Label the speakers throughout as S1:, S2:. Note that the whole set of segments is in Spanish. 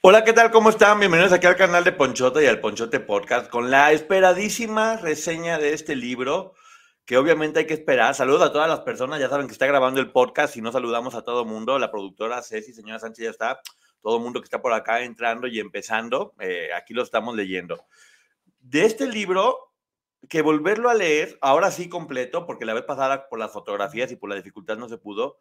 S1: Hola, ¿qué tal? ¿Cómo están? Bienvenidos aquí al canal de Ponchota y al Ponchote Podcast con la esperadísima reseña de este libro que obviamente hay que esperar. Saludos a todas las personas, ya saben que está grabando el podcast y no saludamos a todo mundo. La productora Ceci, señora Sánchez, ya está. Todo mundo que está por acá entrando y empezando, eh, aquí lo estamos leyendo. De este libro, que volverlo a leer, ahora sí completo, porque la vez pasada por las fotografías y por la dificultad no se pudo,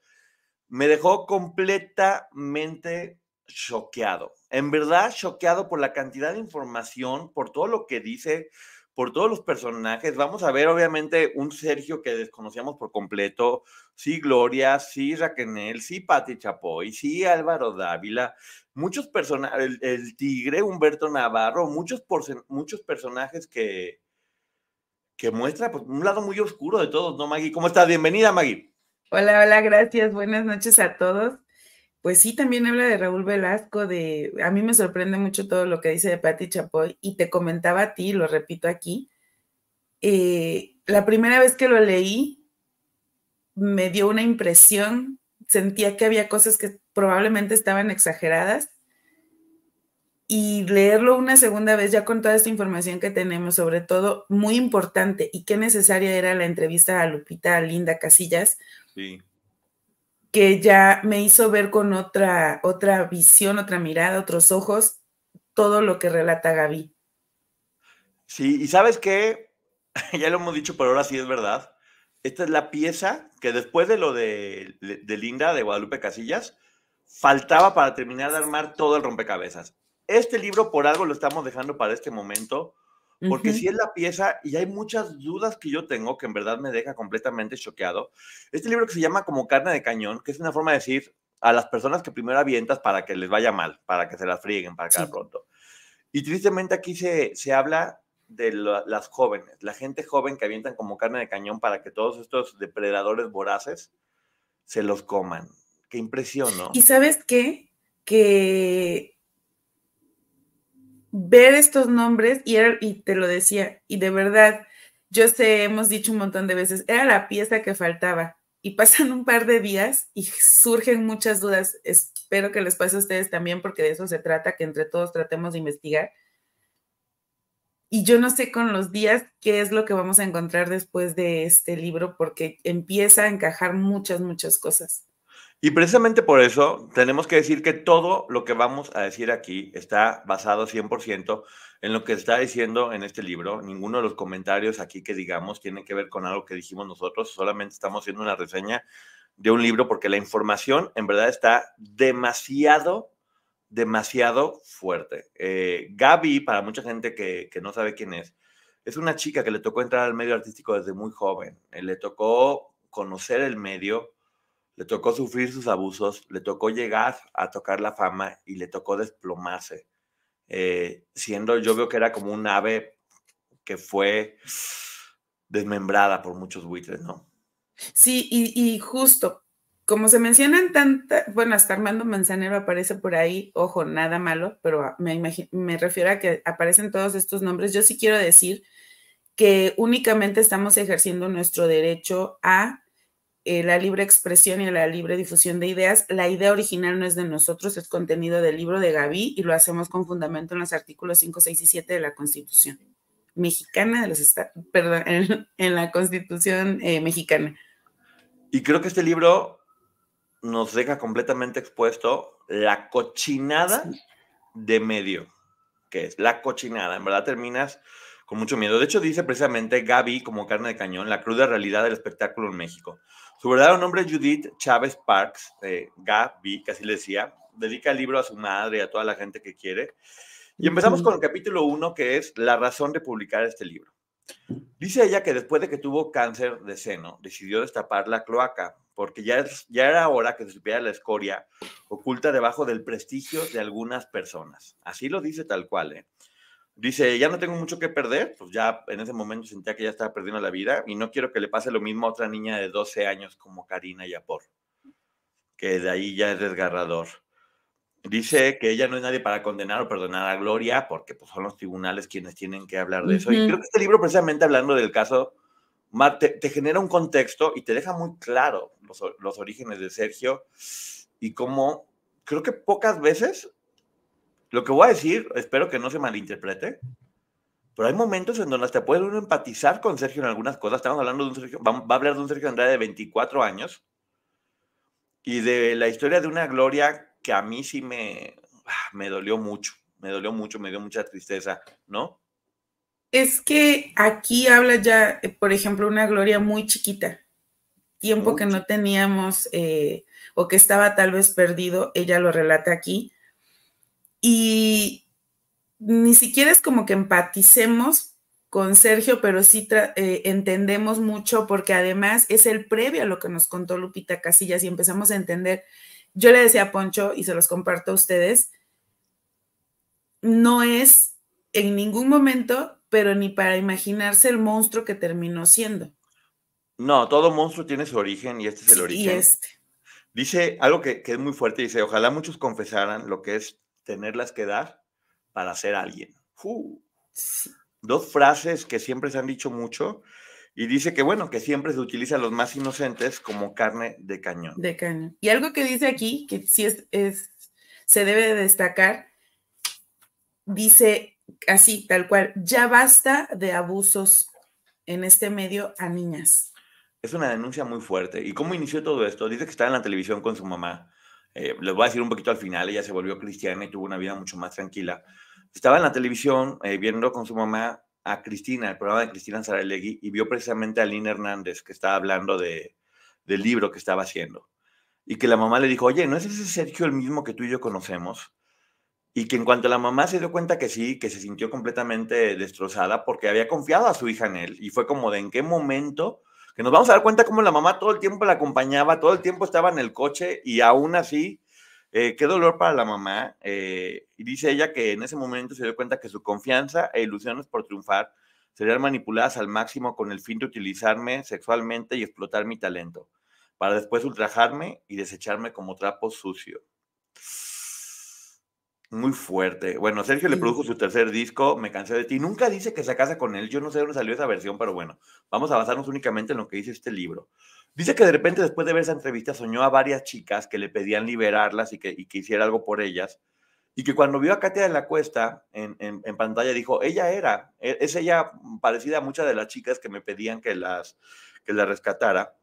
S1: me dejó completamente choqueado en verdad choqueado por la cantidad de información, por todo lo que dice, por todos los personajes. Vamos a ver, obviamente, un Sergio que desconocíamos por completo. Sí, Gloria, sí, Raquenel, sí, Pati Chapoy, sí, Álvaro Dávila. Muchos personajes, el, Tigre, Humberto Navarro, muchos, muchos personajes que, que muestra pues, un lado muy oscuro de todos, ¿no, Maggie? ¿Cómo estás? Bienvenida,
S2: Maggie. Hola, hola, gracias. Buenas noches a todos pues sí, también habla de Raúl Velasco, de, a mí me sorprende mucho todo lo que dice de Patti Chapoy, y te comentaba a ti, lo repito aquí, eh, la primera vez que lo leí, me dio una impresión, sentía que había cosas que probablemente estaban exageradas, y leerlo una segunda vez ya con toda esta información que tenemos, sobre todo muy importante y qué necesaria era la entrevista a Lupita a Linda Casillas, sí que ya me hizo ver con otra, otra visión, otra mirada, otros ojos, todo lo que relata Gaby.
S1: Sí, y sabes que, ya lo hemos dicho, pero ahora sí es verdad, esta es la pieza que después de lo de, de Linda, de Guadalupe Casillas, faltaba para terminar de armar todo el rompecabezas. Este libro por algo lo estamos dejando para este momento, porque si es la pieza, y hay muchas dudas que yo tengo que en verdad me deja completamente choqueado. Este libro que se llama Como carne de cañón, que es una forma de decir a las personas que primero avientas para que les vaya mal, para que se las frieguen, para que pronto. Y tristemente aquí se, se habla de las jóvenes, la gente joven que avientan como carne de cañón para que todos estos depredadores voraces se los coman. Qué impresión, ¿no? Y
S2: sabes qué? Que ver estos nombres y, te lo decía, y de verdad, yo sé, hemos dicho un montón de veces, era la pieza que faltaba. Y pasan un par de días y surgen muchas dudas. Espero que les pase a ustedes también, porque de eso se trata, que entre todos tratemos de investigar. Y yo no sé con los días qué es lo que vamos a encontrar después de este libro, porque empieza a encajar muchas, muchas cosas.
S1: Y precisamente por eso tenemos que decir que todo lo que vamos a decir aquí está basado 100% en lo que está diciendo en este libro. Ninguno de los comentarios aquí que digamos tiene que ver con algo que dijimos nosotros, solamente estamos haciendo una reseña de un libro porque la información en verdad está demasiado, demasiado fuerte. Eh, Gaby, para mucha gente que, no sabe quién es, es una chica que le tocó entrar al medio artístico desde muy joven. Eh, le tocó conocer el medio le tocó sufrir sus abusos, le tocó llegar a tocar la fama y le tocó desplomarse. Eh, siendo, yo veo que era como un ave que fue desmembrada por muchos buitres, ¿no?
S2: Sí, y, justo, como se mencionan tantas, bueno, hasta Armando Manzanero aparece por ahí, ojo, nada malo, pero me refiero a que aparecen todos estos nombres. Yo sí quiero decir que únicamente estamos ejerciendo nuestro derecho a eh, la libre expresión y la libre difusión de ideas. La idea original no es de nosotros, es contenido del libro de Gaby y lo hacemos con fundamento en los artículos 5, 6 y 7 de la Constitución mexicana, de los perdón, en, la Constitución eh, mexicana.
S1: Y creo que este libro nos deja completamente expuesto la cochinada de medio, que es la cochinada. En verdad terminas con mucho miedo. De hecho, dice precisamente Gaby como carne de cañón, la cruda realidad del espectáculo en México. Su verdadero nombre es Judith Chávez Parks, eh, Gaby, que le decía. Dedica el libro a su madre y a toda la gente que quiere. Y empezamos con el capítulo 1, que es la razón de publicar este libro. Dice ella que después de que tuvo cáncer de seno, decidió destapar la cloaca, porque ya, ya era hora que se supiera la escoria oculta debajo del prestigio de algunas personas. Así lo dice tal cual, ¿eh? Dice, ya no tengo mucho que perder, pues ya en ese momento sentía que ya estaba perdiendo la vida y no quiero que le pase lo mismo a otra niña de 12 años como Karina Yapor, que de ahí ya es desgarrador. Dice que ella no es nadie para condenar o perdonar a Gloria, porque pues, son los tribunales quienes tienen que hablar de eso. Y creo que este libro, precisamente hablando del caso, te, te genera un contexto y te deja muy claro los, los orígenes de Sergio y cómo creo que pocas veces lo que voy a decir, espero que no se malinterprete, pero hay momentos en donde hasta puede uno empatizar con Sergio en algunas cosas. Estamos hablando de un Sergio, va a hablar de un Sergio Andrade de 24 años y de la historia de una gloria que a mí sí me, ah, me dolió mucho, me dolió mucho, me dio mucha tristeza, ¿no?
S2: Es que aquí habla ya, eh, por ejemplo, una gloria muy chiquita, tiempo que no teníamos eh, o que estaba tal vez perdido, ella lo relata aquí y ni siquiera es como que empaticemos con Sergio, pero sí eh, entendemos mucho porque además es el previo a lo que nos contó Lupita Casillas y empezamos a entender. Yo le decía a Poncho y se los comparto a ustedes, no es en ningún momento, pero ni para imaginarse el monstruo que terminó siendo.
S1: No, todo monstruo tiene su origen y este es el origen. Este. Dice algo que, que es muy fuerte, dice, ojalá muchos confesaran lo que es tenerlas que dar para ser alguien. dos frases que siempre se han dicho mucho y dice que, bueno, que siempre se utiliza los más inocentes como carne de cañón.
S2: De cañón. Y algo que dice aquí, que sí es, se debe destacar, dice así, tal cual, ya basta de abusos en este medio a niñas.
S1: Es una denuncia muy fuerte. ¿Y cómo inició todo esto? Dice que estaba en la televisión con su mamá eh, les voy a decir un poquito al final, ella se volvió cristiana y tuvo una vida mucho más tranquila. Estaba en la televisión eh, viendo con su mamá a Cristina, el programa de Cristina Saralegui, y vio precisamente a Lina Hernández, que estaba hablando de, del libro que estaba haciendo. Y que la mamá le dijo, oye, ¿no es ese Sergio el mismo que tú y yo conocemos? Y que en cuanto la mamá se dio cuenta que sí, que se sintió completamente destrozada porque había confiado a su hija en él. Y fue como de en qué momento que nos vamos a dar cuenta cómo la mamá todo el tiempo la acompañaba, todo el tiempo estaba en el coche y aún así, eh, qué dolor para la mamá. Eh, y dice ella que en ese momento se dio cuenta que su confianza e ilusiones por triunfar serían manipuladas al máximo con el fin de utilizarme sexualmente y explotar mi talento, para después ultrajarme y desecharme como trapo sucio. Muy fuerte. Bueno, Sergio le produjo su tercer disco, Me cansé de ti. Nunca dice que se casa con él. Yo no sé dónde salió esa versión, pero bueno, vamos a basarnos únicamente en lo que dice este libro. Dice que de repente, después de ver esa entrevista, soñó a varias chicas que le pedían liberarlas y que, hiciera algo por ellas. Y que cuando vio a Katia de la Cuesta en, pantalla, dijo, ella era, e, es ella parecida a muchas de las chicas que me pedían que las, que la rescatara.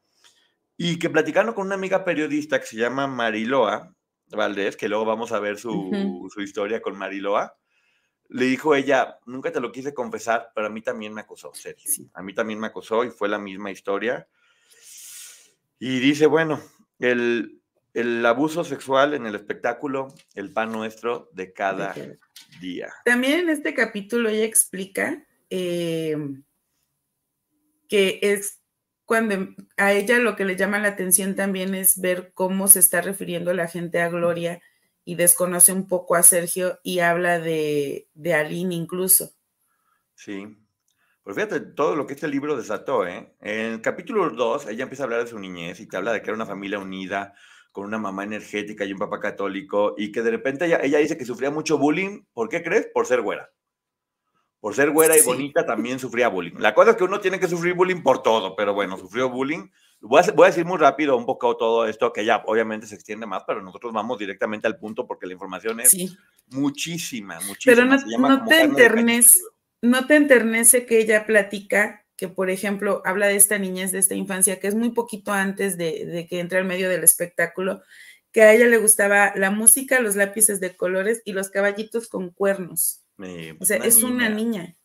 S1: Y que platicando con una amiga periodista que se llama Mariloa, Valdés, que luego vamos a ver su, historia con Mariloa, le dijo ella, nunca te lo quise confesar, pero a mí también me acosó, Sergio. A mí también me acosó y fue la misma historia. Y dice, bueno, el, abuso sexual en el espectáculo, el pan nuestro de cada día.
S2: También en este capítulo ella explica eh, que es cuando a ella lo que le llama la atención también es ver cómo se está refiriendo la gente a Gloria y desconoce un poco a Sergio y habla de, de Aline incluso.
S1: Sí. Pues fíjate todo lo que este libro desató, ¿eh? En el capítulo 2, ella empieza a hablar de su niñez y te habla de que era una familia unida, con una mamá energética y un papá católico, y que de repente ella dice que sufría mucho bullying. ¿Por qué crees? Por ser güera por ser güera y bonita también sufría bullying. La cosa es que uno tiene que sufrir bullying por todo, pero bueno, sufrió bullying. Voy a, decir muy rápido un poco todo esto, que ya obviamente se extiende más, pero nosotros vamos directamente al punto porque la información es muchísima, muchísima. Pero no,
S2: te enternece, que ella platica que, por ejemplo, habla de esta niñez, de esta infancia, que es muy poquito antes de, de que entre al medio del espectáculo, que a ella le gustaba la música, los lápices de colores y los caballitos con cuernos.
S1: Eh, o sea, es una niña.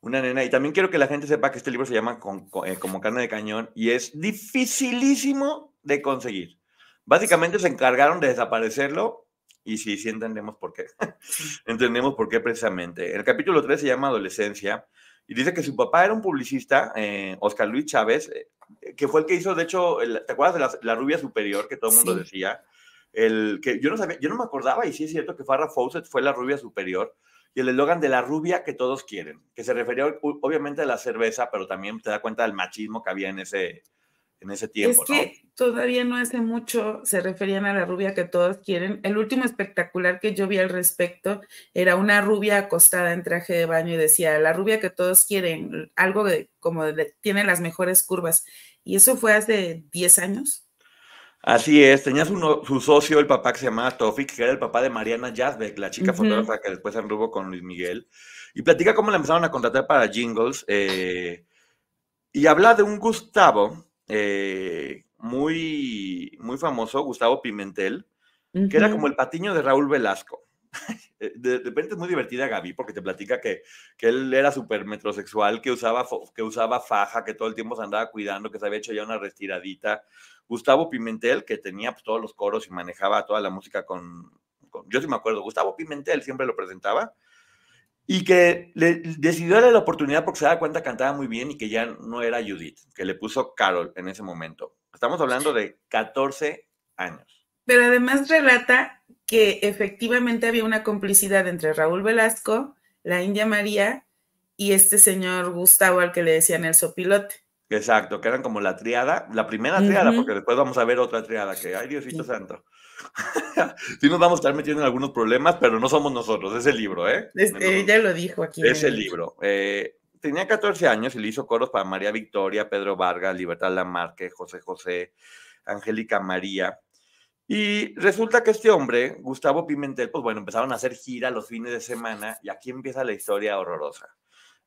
S1: Una nena. Y también quiero que la gente sepa que este libro se llama eh, Como carne de cañón y es dificilísimo de conseguir. Básicamente se encargaron de desaparecerlo y sí, sí entendemos por qué. entendemos por qué precisamente. El capítulo 3 se llama Adolescencia y dice que su papá era un publicista, eh, Oscar Luis Chávez, que fue el que hizo, de hecho, ¿te acuerdas de la, rubia superior que todo el mundo decía? El, que yo no sabía, yo no me acordaba y sí es cierto que Farrah Fawcett fue la rubia superior y el eslogan de la rubia que todos quieren, que se refería obviamente a la cerveza, pero también te da cuenta del machismo que había en ese, en ese tiempo. Es que
S2: todavía no hace mucho se referían a la rubia que todos quieren. El último espectacular que yo vi al respecto era una rubia acostada en traje de baño y decía, la rubia que todos quieren, algo de, como tiene las mejores curvas. Y eso fue hace 10 años.
S1: Así es, tenía su, socio, el papá que se llamaba Tofik, que era el papá de Mariana Yazbek, la chica fotógrafa que después se enrubó con Luis Miguel, y platica cómo la empezaron a contratar para jingles, eh, y habla de un Gustavo eh, muy, muy famoso, Gustavo Pimentel, que era como el patiño de Raúl Velasco. Eh, de, repente es muy divertida Gaby porque te platica que, él era súper metrosexual, que usaba, que usaba faja, que todo el tiempo se andaba cuidando, que se había hecho ya una retiradita. Gustavo Pimentel, que tenía pues, todos los coros y manejaba toda la música con, yo sí me acuerdo, Gustavo Pimentel siempre lo presentaba, y que le decidió darle la oportunidad porque se daba cuenta cantaba muy bien y que ya no era Judith, que le puso Carol en ese momento. Estamos hablando de 14 años.
S2: Pero además relata que efectivamente había una complicidad entre Raúl Velasco, la India María y este señor Gustavo al que le decían el sopilote.
S1: Exacto, que eran como la triada, la primera triada, porque después vamos a ver otra triada, que ay Diosito santo. sí nos vamos a estar metiendo en algunos problemas, pero no somos nosotros, es el libro, ¿eh? Este ya
S2: lo dijo aquí. Es el
S1: libro. Eh, tenía 14 años y le hizo coros para María Victoria, Pedro Vargas, Libertad Lamarque, José José, Angélica María. Y resulta que este hombre, Gustavo Pimentel, pues bueno, empezaron a hacer gira los fines de semana y aquí empieza la historia horrorosa.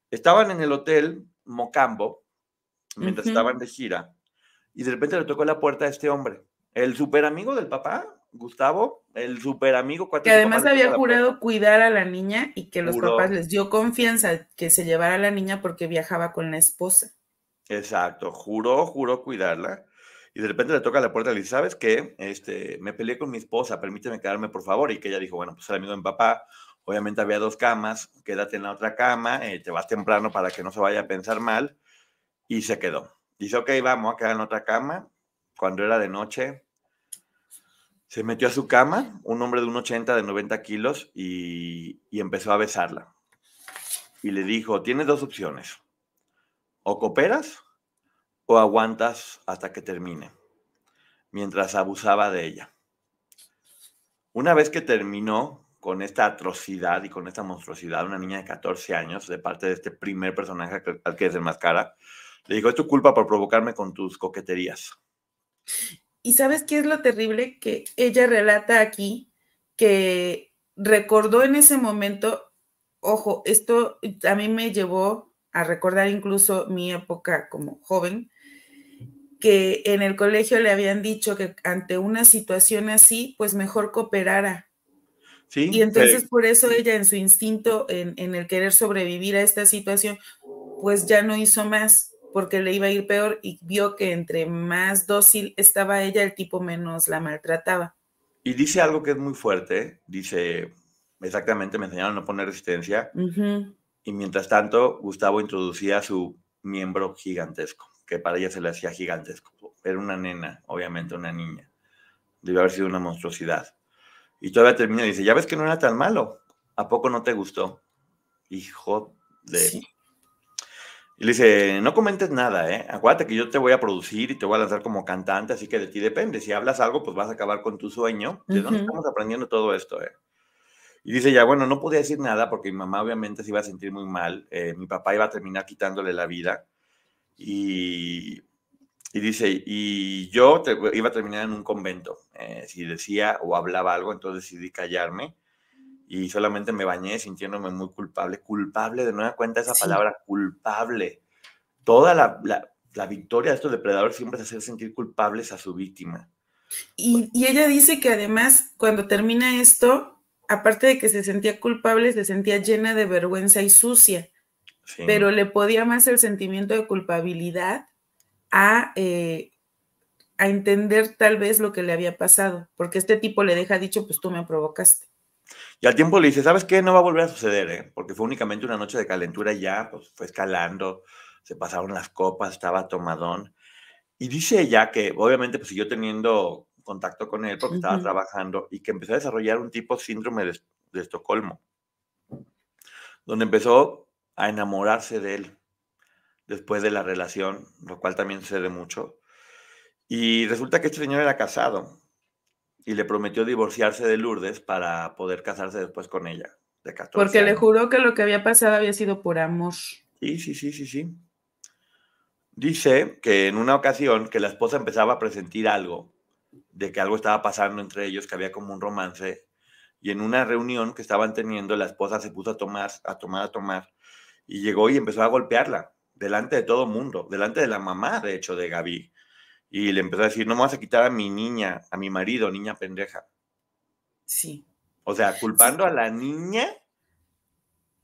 S1: Estaban en el hotel Mocambo, mientras estaban de gira, y de repente le tocó la puerta a este hombre, el super amigo del papá, Gustavo, el super amigo. Que además había jurado
S2: cuidar a la niña y que los papás les dio confianza que se llevara a la niña porque viajaba con la esposa.
S1: Exacto, juró, juró cuidarla. Y de repente le toca la puerta y le dice, ¿sabes qué? Este, me peleé con mi esposa, permíteme quedarme, por favor. Y que ella dijo, bueno, pues el amigo de mi papá, obviamente había dos camas, quédate en la otra cama, eh, te vas temprano para que no se vaya a pensar mal. Y se quedó. Dice, ok, vamos a quedar en otra cama. Cuando era de noche, se metió a su cama, un hombre de un 80, de 90 kilos, y, y empezó a besarla. Y le dijo, tienes dos opciones. O cooperas o aguantas hasta que termine, mientras abusaba de ella. Una vez que terminó con esta atrocidad y con esta monstruosidad, una niña de 14 años, de parte de este primer personaje al que más cara, le digo es tu culpa por provocarme con tus coqueterías.
S2: ¿Y sabes qué es lo terrible? Que ella relata aquí que recordó en ese momento, ojo, esto a mí me llevó a recordar incluso mi época como joven, que en el colegio le habían dicho que ante una situación así, pues mejor cooperara.
S1: y entonces
S2: por eso ella en su instinto, en el querer sobrevivir a esta situación, pues ya no hizo más porque le iba a ir peor y vio que entre más dócil estaba ella, el tipo menos la maltrataba.
S1: Y dice algo que es muy fuerte, dice, exactamente, me enseñaron a no poner resistencia, y mientras tanto Gustavo introducía su miembro gigantesco, que para ella se le hacía gigantesco, era una nena, obviamente una niña, debió haber sido una monstruosidad. Y todavía termina y dice, ya ves que no era tan malo, ¿a poco no te gustó? Hijo de... Y le dice, no comentes nada, ¿eh? Acuérdate que yo te voy a producir y te voy a lanzar como cantante, así que de ti depende. Si hablas algo, pues vas a acabar con tu sueño. ¿De dónde estamos aprendiendo todo esto, eh? Y dice ya, bueno, no podía decir nada porque mi mamá obviamente se iba a sentir muy mal, eh, mi papá iba a terminar quitándole la vida. Y, dice, y yo iba a terminar en un convento. Eh, si decía o hablaba algo, entonces decidí callarme y solamente me bañé sintiéndome muy culpable. Culpable, de nueva cuenta esa palabra, culpable. Toda la, victoria de estos depredadores siempre es hacer sentir culpables a su víctima.
S2: Y, ella dice que además cuando termina esto, aparte de que se sentía culpable, se sentía llena de vergüenza y sucia. Pero le podía más el sentimiento de culpabilidad a, eh, a entender tal vez lo que le había pasado, porque este tipo le deja dicho, pues tú me provocaste.
S1: Y al tiempo le dice, ¿sabes qué? No va a volver a suceder, ¿eh? porque fue únicamente una noche de calentura y ya, pues fue escalando, se pasaron las copas, estaba tomadón. Y dice ella que obviamente pues, siguió teniendo contacto con él porque estaba trabajando y que empezó a desarrollar un tipo síndrome de, Estocolmo, donde empezó a enamorarse de él después de la relación, lo cual también sucede mucho. Y resulta que este señor era casado y le prometió divorciarse de Lourdes para poder casarse después con ella, de 14 Porque le
S2: juró que lo que había pasado había sido por amor. Sí,
S1: sí, sí, sí, sí. Dice que en una ocasión que la esposa empezaba a presentir algo, de que algo estaba pasando entre ellos, que había como un romance, y en una reunión que estaban teniendo, la esposa se puso a tomar, a tomar, a tomar, y llegó y empezó a golpearla, delante de todo mundo, delante de la mamá, de hecho, de Gaby y le empezó a decir, no me vas a quitar a mi niña, a mi marido, niña pendeja. Sí. O sea, culpando a la niña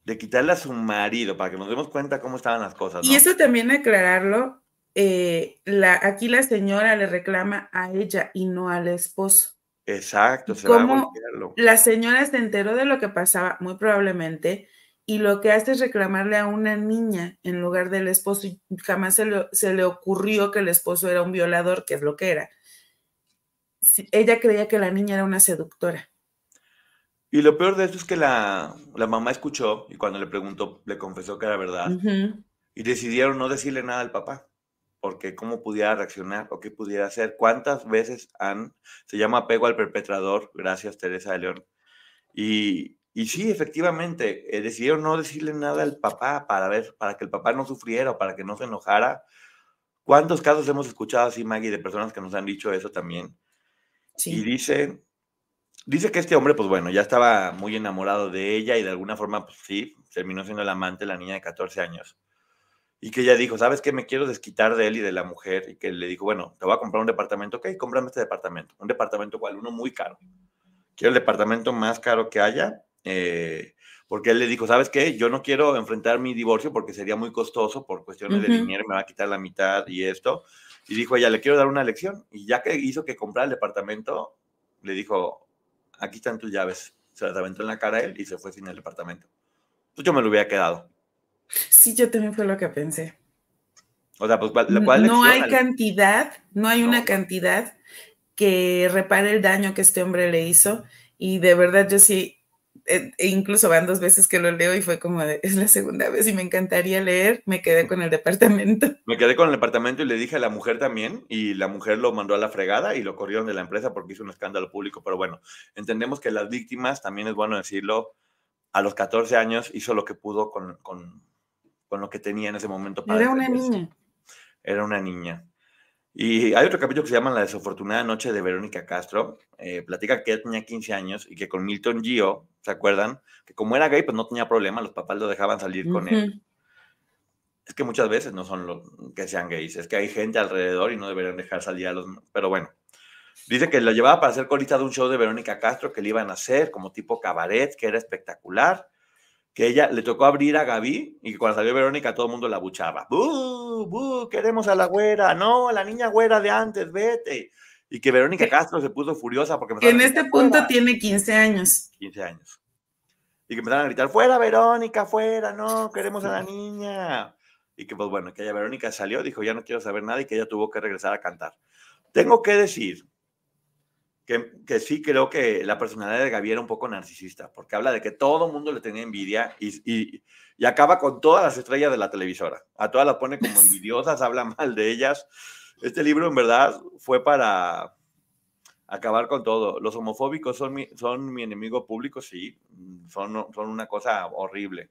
S1: de quitarle a su marido, para que nos demos cuenta cómo estaban las cosas. Y eso
S2: también aclararlo, eh, la, aquí la señora le reclama a ella y no al esposo.
S1: Exacto, se va a
S2: la señora se enteró de lo que pasaba, muy probablemente, y lo que hace es reclamarle a una niña en lugar del esposo. jamás se le, ocurrió que el esposo era un violador, que es lo que era. ella creía que la niña era una seductora.
S1: Y lo peor de eso es que la, mamá escuchó y cuando le preguntó, le confesó que era verdad. Y decidieron no decirle nada al papá, porque cómo pudiera reaccionar o qué pudiera hacer. ¿Cuántas veces han, se llama apego al perpetrador, gracias Teresa de León, y y sí, efectivamente, eh, decidieron no decirle nada al papá para ver, para que el papá no sufriera para que no se enojara. ¿Cuántos casos hemos escuchado así, Maggie, de personas que nos han dicho eso también? Sí. Y dice, dice que este hombre, pues bueno, ya estaba muy enamorado de ella y de alguna forma, pues sí, terminó siendo el amante de la niña de 14 años. Y que ella dijo, ¿sabes qué? Me quiero desquitar de él y de la mujer. Y que le dijo, bueno, te voy a comprar un departamento. Ok, cómprame este departamento. Un departamento cual, uno muy caro. Quiero el departamento más caro que haya eh, porque él le dijo, ¿sabes qué? Yo no quiero enfrentar mi divorcio porque sería muy costoso por cuestiones de dinero, me va a quitar la mitad y esto. Y dijo ya le quiero dar una lección. Y ya que hizo que comprara el departamento, le dijo, aquí están tus llaves. Se las aventó en la cara a él y se fue sin el departamento. Pues yo me lo hubiera quedado.
S2: Sí, yo también fue lo que pensé.
S1: O sea, pues la cual No hay
S2: cantidad, no hay una cantidad que repare el daño que este hombre le hizo. Y de verdad yo sí eh, e incluso van dos veces que lo leo y fue como, es la segunda vez y me encantaría leer, me quedé con el departamento.
S1: Me quedé con el departamento y le dije a la mujer también y la mujer lo mandó a la fregada y lo corrieron de la empresa porque hizo un escándalo público, pero bueno, entendemos que las víctimas, también es bueno decirlo, a los 14 años hizo lo que pudo con, con, lo que tenía en ese momento. Era una niña. Era una niña. Y hay otro capítulo que se llama La desafortunada noche de Verónica Castro. Eh, platica que tenía 15 años y que con Milton Gio, ¿se acuerdan? Que como era gay, pues no tenía problema, los papás lo dejaban salir con él. Es que muchas veces no son los que sean gays, es que hay gente alrededor y no deberían dejar salir a los... Pero bueno, dice que lo llevaba para ser colita de un show de Verónica Castro que le iban a hacer como tipo cabaret, que era espectacular, que ella le tocó abrir a Gaby y que cuando salió Verónica todo el mundo la buchaba. ¡Bú, bú! Queremos a la güera, no, a la niña güera de antes, vete y que Verónica Castro se puso furiosa porque En este punto tiene 15 años. 15 años. Y que empezaron a gritar, fuera Verónica, fuera, no, queremos a la niña. Y que pues bueno, que ella Verónica salió, dijo, ya no quiero saber nada y que ella tuvo que regresar a cantar. Tengo que decir que, que sí creo que la personalidad de Gaby era un poco narcisista, porque habla de que todo el mundo le tenía envidia y, y, y acaba con todas las estrellas de la televisora. A todas las pone como envidiosas, habla mal de ellas este libro en verdad fue para acabar con todo. Los homofóbicos son mi, son mi enemigo público, sí, son, son una cosa horrible.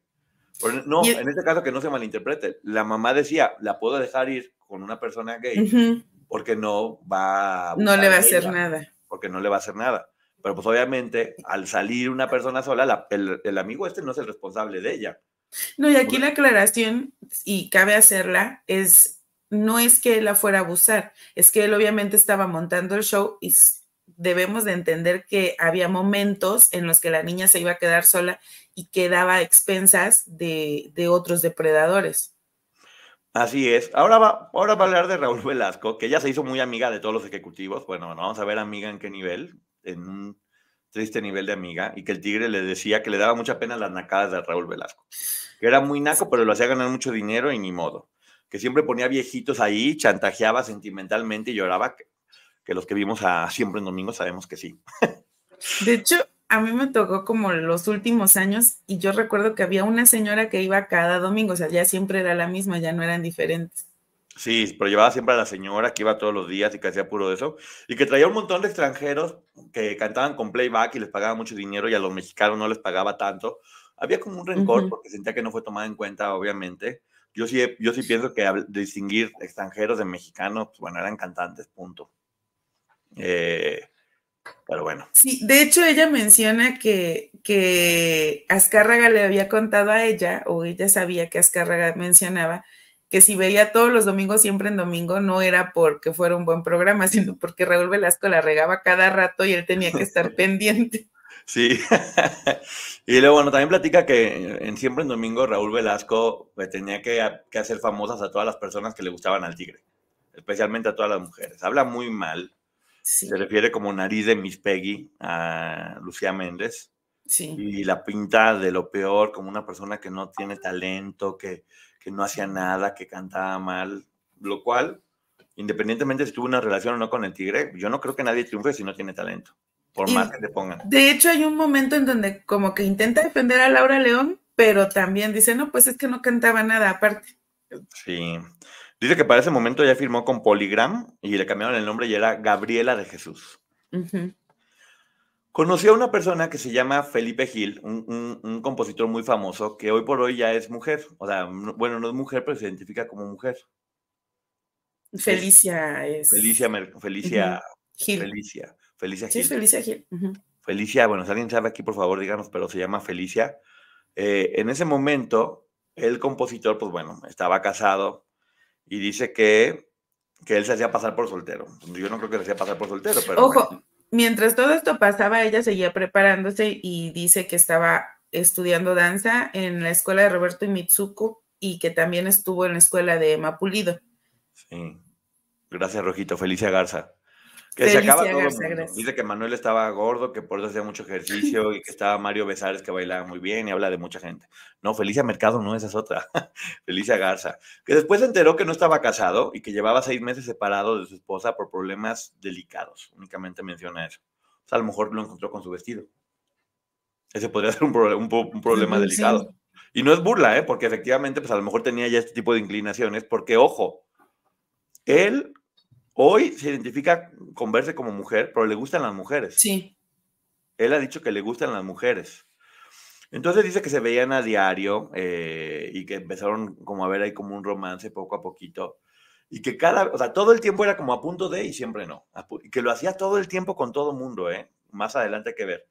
S1: no, en este caso que no se malinterprete. La mamá decía, la puedo dejar ir con una persona
S2: gay
S1: porque no va a No le va a hacer nada. Porque no le va a hacer nada. Pero pues obviamente al salir una persona sola, el, el, amigo este no es el responsable de ella.
S2: No, y aquí la aclaración, y cabe hacerla, es no es que él la fuera a abusar, es que él obviamente estaba montando el show y debemos de entender que había momentos en los que la niña se iba a quedar sola y quedaba a expensas de, otros depredadores.
S1: Así es. Ahora va, ahora va a hablar de Raúl Velasco, que ya se hizo muy amiga de todos los ejecutivos. Bueno, vamos a ver amiga en qué nivel, en un triste nivel de amiga, y que el tigre le decía que le daba mucha pena las nacadas de Raúl Velasco, que era muy naco, pero lo hacía ganar mucho dinero y ni modo que siempre ponía viejitos ahí, chantajeaba sentimentalmente y lloraba, que, los que vimos a siempre en domingo sabemos que sí.
S2: De hecho, a mí me tocó como los últimos años y yo recuerdo que había una señora que iba cada domingo, o sea, ya siempre era la misma, ya no eran diferentes.
S1: Sí, pero llevaba siempre a la señora que iba todos los días y que hacía puro de eso, y que traía un montón de extranjeros que cantaban con playback y les pagaba mucho dinero y a los mexicanos no les pagaba tanto. Había como un rencor porque sentía que no fue tomada en cuenta, obviamente, yo sí, yo sí pienso que distinguir extranjeros de mexicanos, pues bueno, eran cantantes, punto. Eh, pero bueno.
S2: Sí, de hecho ella menciona que, que Azcárraga le había contado a ella, o ella sabía que Azcárraga mencionaba, que si veía todos los domingos, siempre en domingo, no era porque fuera un buen programa, sino porque Raúl Velasco la regaba cada rato y él tenía que estar pendiente.
S1: Sí, Y luego, bueno, también platica que en Siempre en Domingo Raúl Velasco pues, tenía que, hacer famosas a todas las personas que le gustaban al tigre, especialmente a todas las mujeres. Habla muy mal. Se refiere como nariz de Miss Peggy a Lucía Méndez. Y la pinta de lo peor, como una persona que no tiene talento, que, que no hacía nada, que cantaba mal, lo cual, independientemente si tuvo una relación o no con el tigre, yo no creo que nadie triunfe si no tiene talento por más que te pongan.
S2: De hecho, hay un momento en donde como que intenta defender a Laura León, pero también dice, no, pues es que no cantaba nada aparte.
S1: Sí. Dice que para ese momento ya firmó con Polygram y le cambiaron el nombre y era Gabriela de Jesús. Conoció a una persona que se llama Felipe Gil, un, compositor muy famoso que hoy por hoy ya es mujer. O sea, bueno, no es mujer, pero se identifica como mujer.
S2: Felicia es. Felicia,
S1: Felicia, Gil. Felicia. Felicia Gil. Sí, Felicia Gil. Felicia, bueno, si alguien sabe aquí, por favor, díganos, pero se llama Felicia. Eh, en ese momento, el compositor, pues bueno, estaba casado y dice que, que él se hacía pasar por soltero. Yo no creo que se hacía pasar por soltero, pero... Ojo,
S2: mientras todo esto pasaba, ella seguía preparándose y dice que estaba estudiando danza en la escuela de Roberto y Mitsuko y que también estuvo en la escuela de Mapulido.
S1: Sí. Gracias, Rojito. Felicia Garza.
S2: Que se acaba todo
S1: Dice que Manuel estaba gordo, que por eso hacía mucho ejercicio y que estaba Mario Besares que bailaba muy bien y habla de mucha gente. No, Felicia Mercado no, esa es otra. Felicia Garza. Que después se enteró que no estaba casado y que llevaba seis meses separado de su esposa por problemas delicados. Únicamente menciona eso. O sea, a lo mejor lo encontró con su vestido. Ese podría ser un, un, problema delicado. Y no es burla, ¿eh? porque efectivamente, pues a lo mejor tenía ya este tipo de inclinaciones, porque ojo, él Hoy se identifica con verse como mujer, pero le gustan las mujeres. Sí. Él ha dicho que le gustan las mujeres. Entonces dice que se veían a diario eh, y que empezaron como a ver ahí como un romance poco a poquito y que cada, o todo el tiempo era como a punto de y siempre no, y que lo hacía todo el tiempo con todo mundo, ¿eh? Más adelante que ver.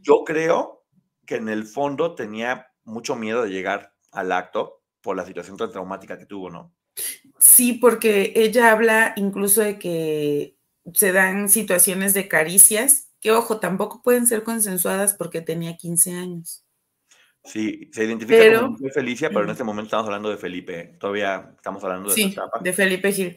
S1: Yo creo que en el fondo tenía mucho miedo de llegar al acto por la situación tan traumática que tuvo, ¿no?
S2: Sí, porque ella habla incluso de que se dan situaciones de caricias, que ojo, tampoco pueden ser consensuadas porque tenía 15 años.
S1: Sí, se identifica pero, Felicia, pero en este momento estamos hablando de Felipe, todavía estamos hablando de sí, de
S2: Felipe Gil.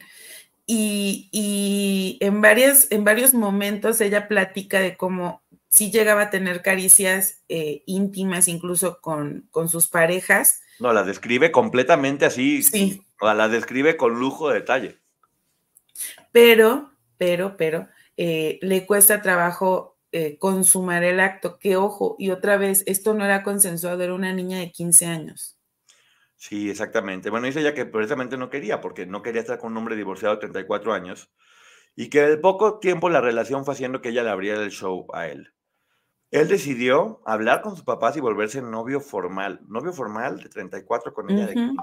S2: Y, y, en, varias, en varios momentos ella platica de cómo sí llegaba a tener caricias eh, íntimas incluso con, con sus parejas,
S1: no, la describe completamente así. Sí. la describe con lujo de detalle.
S2: Pero, pero, pero, eh, le cuesta trabajo eh, consumar el acto. Que ojo, y otra vez, esto no era consensuado, era una niña de 15 años.
S1: Sí, exactamente. Bueno, dice ella que precisamente no quería, porque no quería estar con un hombre divorciado de 34 años y que al poco tiempo la relación fue haciendo que ella le abriera el show a él. Él decidió hablar con sus papás y volverse novio formal. Novio formal de 34 con ella de 15.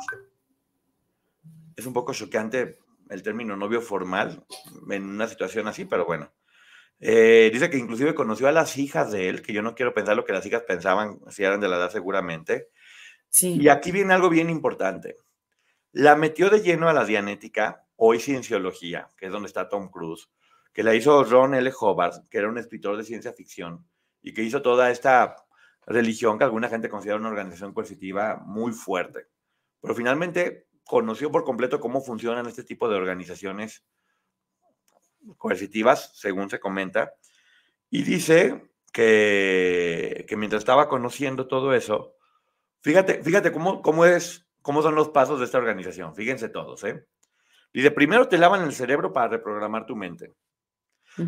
S1: Es un poco chocante el término novio formal en una situación así, pero bueno. Eh, dice que inclusive conoció a las hijas de él, que yo no quiero pensar lo que las hijas pensaban, si eran de la edad seguramente. Sí. Y aquí viene algo bien importante. La metió de lleno a la dianética, hoy cienciología, que es donde está Tom Cruise, que la hizo Ron L. Hobart, que era un escritor de ciencia ficción, y que hizo toda esta religión que alguna gente considera una organización coercitiva muy fuerte. Pero finalmente conoció por completo cómo funcionan este tipo de organizaciones coercitivas, según se comenta, y dice que, mientras estaba conociendo todo eso, fíjate, fíjate cómo, cómo, es, cómo son los pasos de esta organización, fíjense todos, ¿eh? Dice, primero te lavan el cerebro para reprogramar tu mente.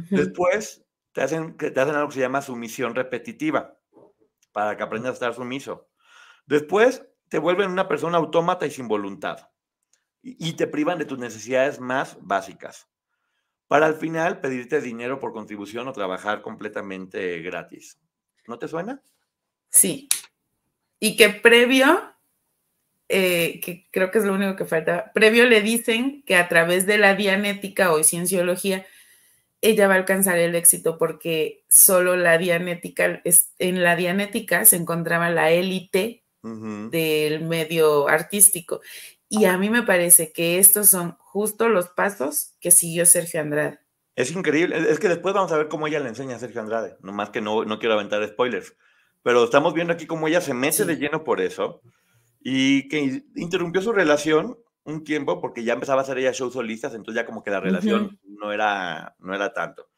S1: Después te hacen, algo que se llama sumisión repetitiva, para que aprendas a estar sumiso. Después te vuelven una persona autómata y sin voluntad, y, te privan de tus necesidades más básicas, para al final pedirte dinero por contribución o trabajar completamente gratis.
S2: ¿No te suena? Sí. Y que previo eh, que creo que es lo único que falta, previo le dicen que a través de la dianética o cienciología ella va a alcanzar el éxito porque solo la dianética, en la dianética se encontraba la élite del medio artístico. Y a mí me parece que estos son justo los pasos que siguió Sergio Andrade.
S1: Es increíble, es que después vamos a ver cómo ella le enseña a Sergio Andrade, nomás que no, no quiero aventar spoilers, pero estamos viendo aquí cómo ella se mete de lleno por eso y que interrumpió su relación un tiempo porque ya empezaba a hacer ella shows solistas, entonces ya como que la relación no, era, no era tanto.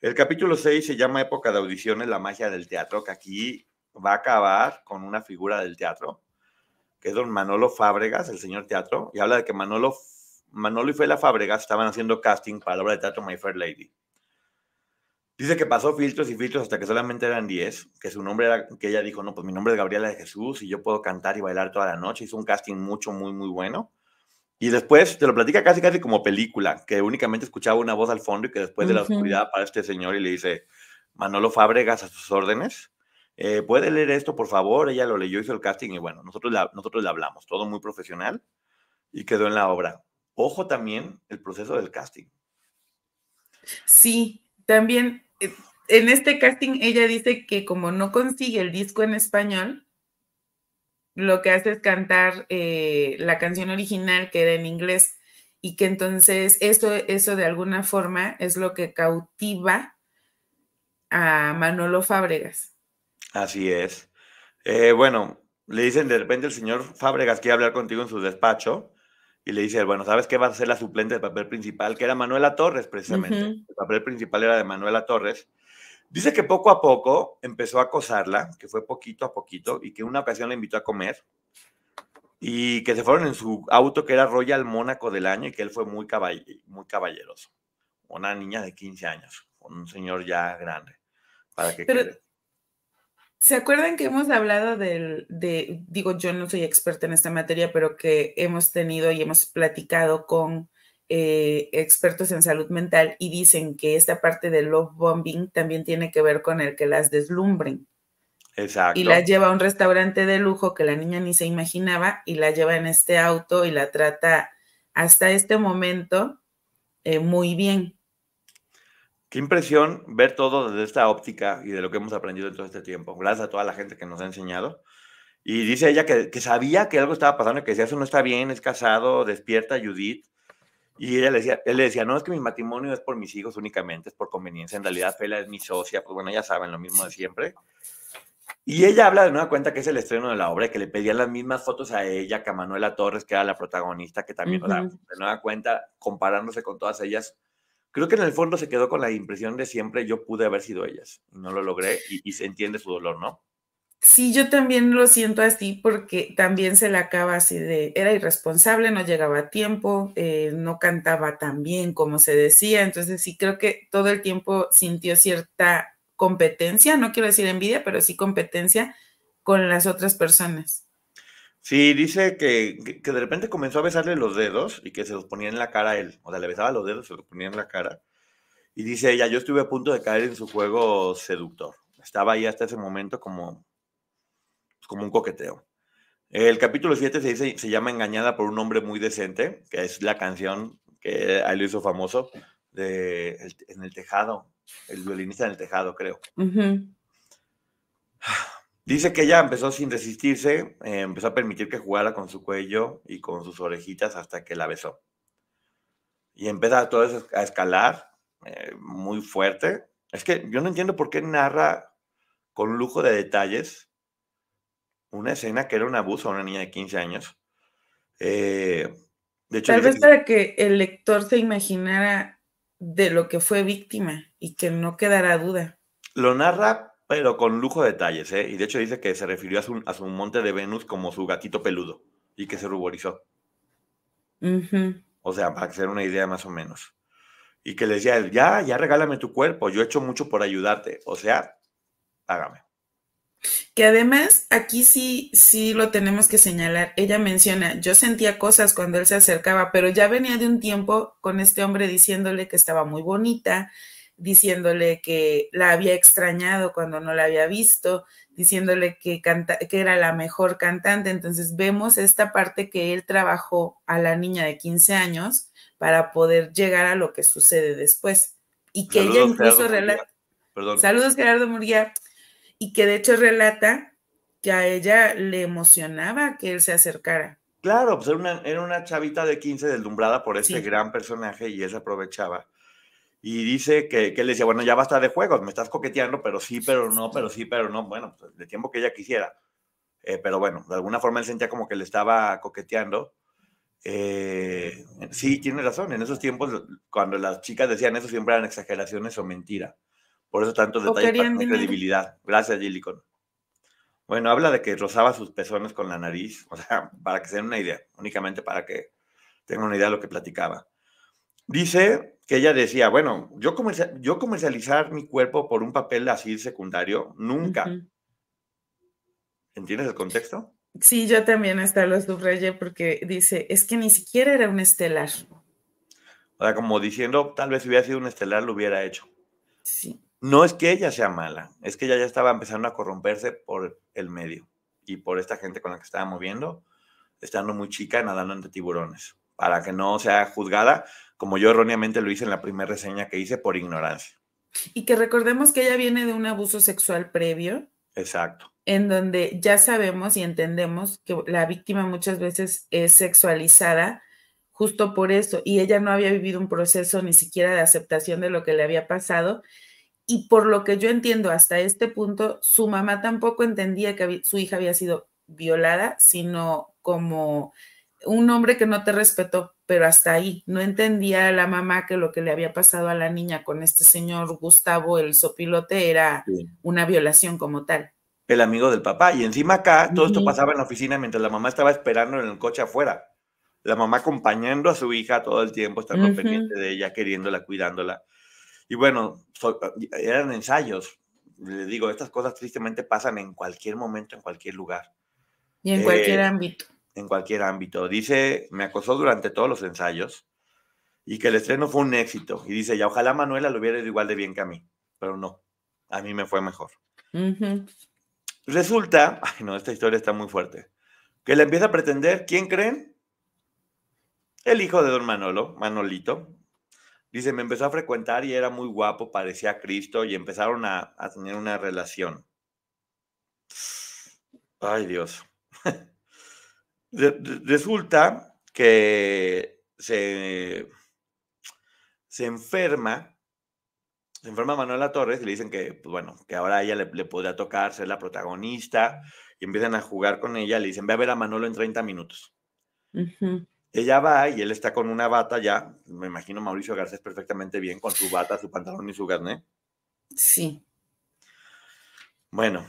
S1: El capítulo 6 se llama Época de audiciones, la magia del teatro, que aquí va a acabar con una figura del teatro, que es don Manolo Fábregas, el señor teatro, y habla de que Manolo, Manolo y Fela Fábregas estaban haciendo casting para la obra de teatro My Fair Lady. Dice que pasó filtros y filtros hasta que solamente eran 10, que su nombre era, que ella dijo, no, pues mi nombre es Gabriela de Jesús y yo puedo cantar y bailar toda la noche. Hizo un casting mucho, muy, muy bueno y después te lo platica casi, casi como película, que únicamente escuchaba una voz al fondo y que después de la oscuridad para este señor y le dice, Manolo Fábregas a sus órdenes. Eh, ¿Puede leer esto, por favor? Ella lo leyó, hizo el casting y bueno, nosotros nosotros le hablamos, todo muy profesional y quedó en la obra. Ojo también el proceso del casting.
S2: Sí, también eh, en este casting ella dice que como no consigue el disco en español, lo que hace es cantar eh, la canción original que era en inglés y que entonces eso, eso de alguna forma es lo que cautiva a Manolo Fábregas.
S1: Así es. Eh, bueno, le dicen de repente el señor Fábregas quiere hablar contigo en su despacho y le dice, bueno, ¿sabes qué va a ser la suplente de papel principal? Que era Manuela Torres, precisamente. El papel principal era de Manuela Torres Dice que poco a poco empezó a acosarla, que fue poquito a poquito, y que una ocasión la invitó a comer, y que se fueron en su auto que era Royal Mónaco del año, y que él fue muy, muy caballeroso. Una niña de 15 años, un señor ya grande. Para que
S2: ¿Se acuerdan que hemos hablado del, de, digo, yo no soy experta en esta materia, pero que hemos tenido y hemos platicado con eh, expertos en salud mental y dicen que esta parte del love bombing también tiene que ver con el que las deslumbren.
S1: Exacto. Y la
S2: lleva a un restaurante de lujo que la niña ni se imaginaba y la lleva en este auto y la trata hasta este momento eh, muy bien.
S1: Qué impresión ver todo desde esta óptica y de lo que hemos aprendido en todo este tiempo. Gracias a toda la gente que nos ha enseñado. Y dice ella que, sabía que algo estaba pasando, que decía, eso no está bien, es casado, despierta Judith y ella le decía, él decía, no, es que mi matrimonio es por mis hijos únicamente, es por conveniencia. En realidad, Fela es mi socia, pues bueno, ya saben, lo mismo de siempre. Y ella habla de nueva cuenta que es el estreno de la obra que le pedían las mismas fotos a ella que a Manuela Torres, que era la protagonista, que también, de nueva cuenta, comparándose con todas ellas, creo que en el fondo se quedó con la impresión de siempre yo pude haber sido ellas. No lo logré y se entiende su dolor, ¿no?
S2: Sí, yo también lo siento así porque también se le acaba así de, era irresponsable, no llegaba a tiempo, eh, no cantaba tan bien como se decía, entonces sí creo que todo el tiempo sintió cierta competencia, no quiero decir envidia, pero sí competencia con las otras personas.
S1: Sí, dice que, que de repente comenzó a besarle los dedos y que se los ponía en la cara a él, o sea, le besaba los dedos, se los ponía en la cara. Y dice ella, yo estuve a punto de caer en su juego seductor. Estaba ahí hasta ese momento como como un coqueteo. El capítulo 7 se, dice, se llama Engañada por un hombre muy decente, que es la canción que ahí lo hizo famoso, de, en el tejado, el violinista en el tejado, creo. Dice que ella empezó sin resistirse, eh, empezó a permitir que jugara con su cuello y con sus orejitas hasta que la besó. Y empieza todo eso a escalar eh, muy fuerte. Es que yo no entiendo por qué narra con lujo de detalles una escena que era un abuso a una niña de 15 años. Eh, de Tal vez
S2: para que el lector se imaginara de lo que fue víctima y que no quedara duda.
S1: Lo narra, pero con lujo de detalles, ¿eh? Y de hecho dice que se refirió a su, a su monte de Venus como su gatito peludo y que se ruborizó. O sea, para hacer una idea más o menos. Y que le decía, ya, ya regálame tu cuerpo, yo he hecho mucho por ayudarte. O sea, hágame.
S2: Que además, aquí sí, sí lo tenemos que señalar. Ella menciona, yo sentía cosas cuando él se acercaba, pero ya venía de un tiempo con este hombre diciéndole que estaba muy bonita, diciéndole que la había extrañado cuando no la había visto, diciéndole que, canta, que era la mejor cantante. Entonces vemos esta parte que él trabajó a la niña de 15 años para poder llegar a lo que sucede después. Y que ella incluso relata... Saludos, Gerardo Murguía y que de hecho relata que a ella le emocionaba que él se acercara. Claro, pues era una, era una chavita
S1: de 15 deslumbrada por este gran personaje y él se aprovechaba. Y dice que, que él decía, bueno, ya basta de juegos, me estás coqueteando, pero sí, pero no, pero sí, pero no. Bueno, pues, de tiempo que ella quisiera. Eh, pero bueno, de alguna forma él sentía como que le estaba coqueteando. Eh, sí, tiene razón, en esos tiempos, cuando las chicas decían eso, siempre eran exageraciones o mentira. Por eso tantos detalles para credibilidad. Gracias, Gillicon. Bueno, habla de que rozaba sus pezones con la nariz, o sea, para que se den una idea, únicamente para que tengan una idea de lo que platicaba. Dice que ella decía, bueno, yo, yo comercializar mi cuerpo por un papel así secundario, nunca. ¿Entiendes el contexto?
S2: Sí, yo también hasta lo subrayé porque dice, es que ni siquiera era un estelar.
S1: O sea, como diciendo, tal vez si hubiera sido un estelar lo hubiera hecho. Sí no es que ella sea mala, es que ella ya estaba empezando a corromperse por el medio y por esta gente con la que estaba moviendo, estando muy chica, nadando entre tiburones, para que no sea juzgada, como yo erróneamente lo hice en la primera reseña que hice, por ignorancia.
S2: Y que recordemos que ella viene de un abuso sexual previo. Exacto. En donde ya sabemos y entendemos que la víctima muchas veces es sexualizada justo por eso, y ella no había vivido un proceso ni siquiera de aceptación de lo que le había pasado, y por lo que yo entiendo hasta este punto, su mamá tampoco entendía que su hija había sido violada, sino como un hombre que no te respetó, pero hasta ahí. No entendía la mamá que lo que le había pasado a la niña con este señor Gustavo, el sopilote, era una violación como tal.
S1: El amigo del papá. Y encima acá, todo esto pasaba en la oficina mientras la mamá estaba esperando en el coche afuera. La mamá acompañando a su hija todo el tiempo, estando pendiente de ella, queriéndola, cuidándola y bueno, eran ensayos. le digo, estas cosas tristemente pasan en cualquier momento, en cualquier lugar.
S2: Y en cualquier eh, ámbito.
S1: En cualquier ámbito. Dice, me acosó durante todos los ensayos y que el estreno fue un éxito. Y dice, ya ojalá Manuela lo hubiera ido igual de bien que a mí, pero no, a mí me fue mejor. Resulta, ay no, esta historia está muy fuerte, que le empieza a pretender, ¿quién creen? El hijo de don Manolo, Manolito, Dice, me empezó a frecuentar y era muy guapo, parecía Cristo y empezaron a, tener una relación. Ay Dios. Resulta que se, enferma, se enferma Manuela Torres y le dicen que, pues, bueno, que ahora ella le, le podría tocar ser la protagonista y empiezan a jugar con ella, le dicen, ve a ver a Manolo en 30 minutos. Ella va y él está con una bata ya. Me imagino Mauricio Garcés perfectamente bien con su bata, su pantalón y su garnet. Sí. Bueno,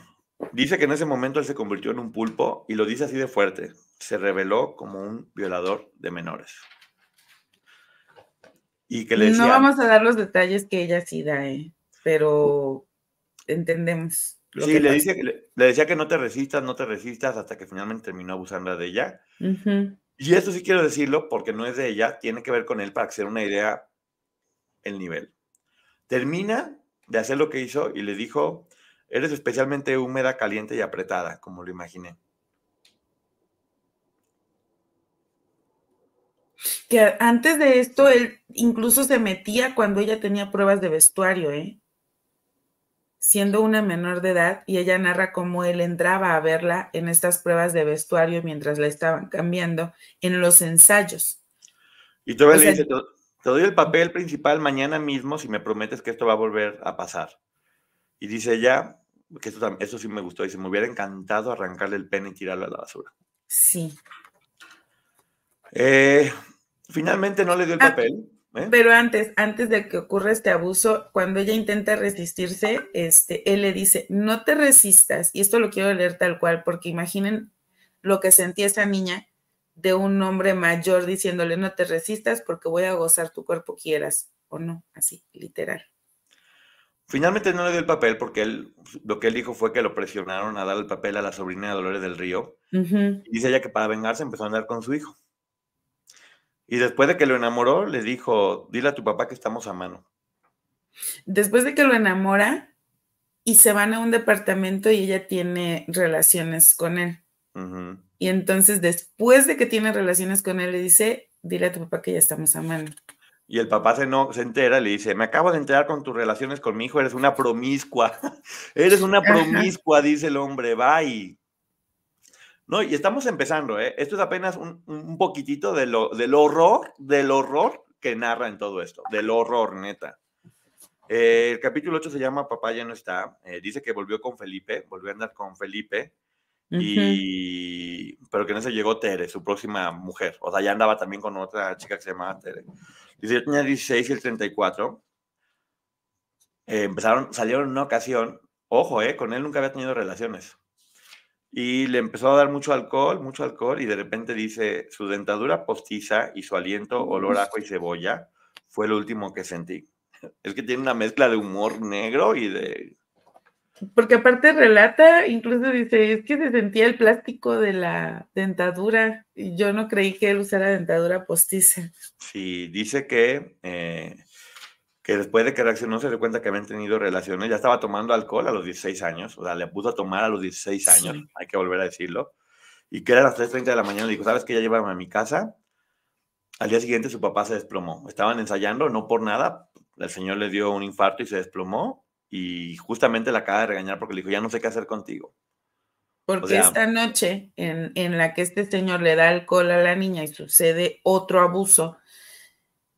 S1: dice que en ese momento él se convirtió en un pulpo y lo dice así de fuerte. Se reveló como un violador de menores. Y que le decía, No vamos
S2: a dar los detalles que ella sí da, eh, pero entendemos. Sí, le,
S1: decía que no te resistas, no te resistas, hasta que finalmente terminó abusando de ella. Y esto sí quiero decirlo porque no es de ella, tiene que ver con él para que una idea el nivel. Termina de hacer lo que hizo y le dijo, eres especialmente húmeda, caliente y apretada, como lo imaginé.
S2: Que antes de esto él incluso se metía cuando ella tenía pruebas de vestuario, ¿eh? siendo una menor de edad y ella narra cómo él entraba a verla en estas pruebas de vestuario mientras la estaban cambiando en los ensayos.
S1: Y tú le dice, te doy el papel principal mañana mismo si me prometes que esto va a volver a pasar. Y dice ella, que eso sí me gustó, dice, me hubiera encantado arrancarle el pene y tirarlo a la basura.
S2: Sí. Eh,
S1: finalmente no le dio el ah, papel. ¿Eh? Pero
S2: antes, antes de que ocurra este abuso, cuando ella intenta resistirse, este, él le dice, no te resistas, y esto lo quiero leer tal cual, porque imaginen lo que sentía esa niña de un hombre mayor diciéndole, no te resistas porque voy a gozar tu cuerpo quieras o no, así, literal.
S1: Finalmente no le dio el papel porque él, lo que él dijo fue que lo presionaron a dar el papel a la sobrina de Dolores del Río.
S2: dice
S1: ella que para vengarse empezó a andar con su hijo. Y después de que lo enamoró, le dijo, dile a tu papá que estamos a mano.
S2: Después de que lo enamora y se van a un departamento y ella tiene relaciones con él. Y entonces después de que tiene relaciones con él, le dice, dile a tu papá que ya estamos a mano.
S1: Y el papá se, no, se entera, le dice, me acabo de enterar con tus relaciones con mi hijo, eres una promiscua, eres una promiscua, dice el hombre, bye. No, y estamos empezando, ¿eh? Esto es apenas un, poquitito de lo, del horror, del horror que narra en todo esto, del horror, neta. Eh, el capítulo 8 se llama Papá ya no está. Eh, dice que volvió con Felipe, volvió a andar con Felipe, y... pero que no se llegó Tere, su próxima mujer. O sea, ya andaba también con otra chica que se llamaba Tere. Dice, yo tenía 16 y el 34. Eh, empezaron, salieron en una ocasión. Ojo, eh, con él nunca había tenido relaciones. Y le empezó a dar mucho alcohol, mucho alcohol, y de repente dice, su dentadura postiza y su aliento olor a ajo y cebolla fue lo último que sentí. Es que tiene una mezcla de humor negro y de...
S2: Porque aparte relata, incluso dice, es que se sentía el plástico de la dentadura. Y yo no creí que él usara dentadura postiza.
S1: Sí, dice que eh, que después de que reaccionó se dio cuenta que habían tenido relaciones, ya estaba tomando alcohol a los 16 años, o sea, le puso a tomar a los 16 años, hay que volver a decirlo, y que era a las 3.30 de la mañana, le dijo, ¿sabes qué? Ya llévame a mi casa. Al día siguiente su papá se desplomó, estaban ensayando, no por nada, el señor le dio un infarto y se desplomó, y justamente la acaba de regañar porque le dijo, ya no sé qué hacer contigo.
S2: Porque esta noche en, en la que este señor le da alcohol a la niña y sucede otro abuso,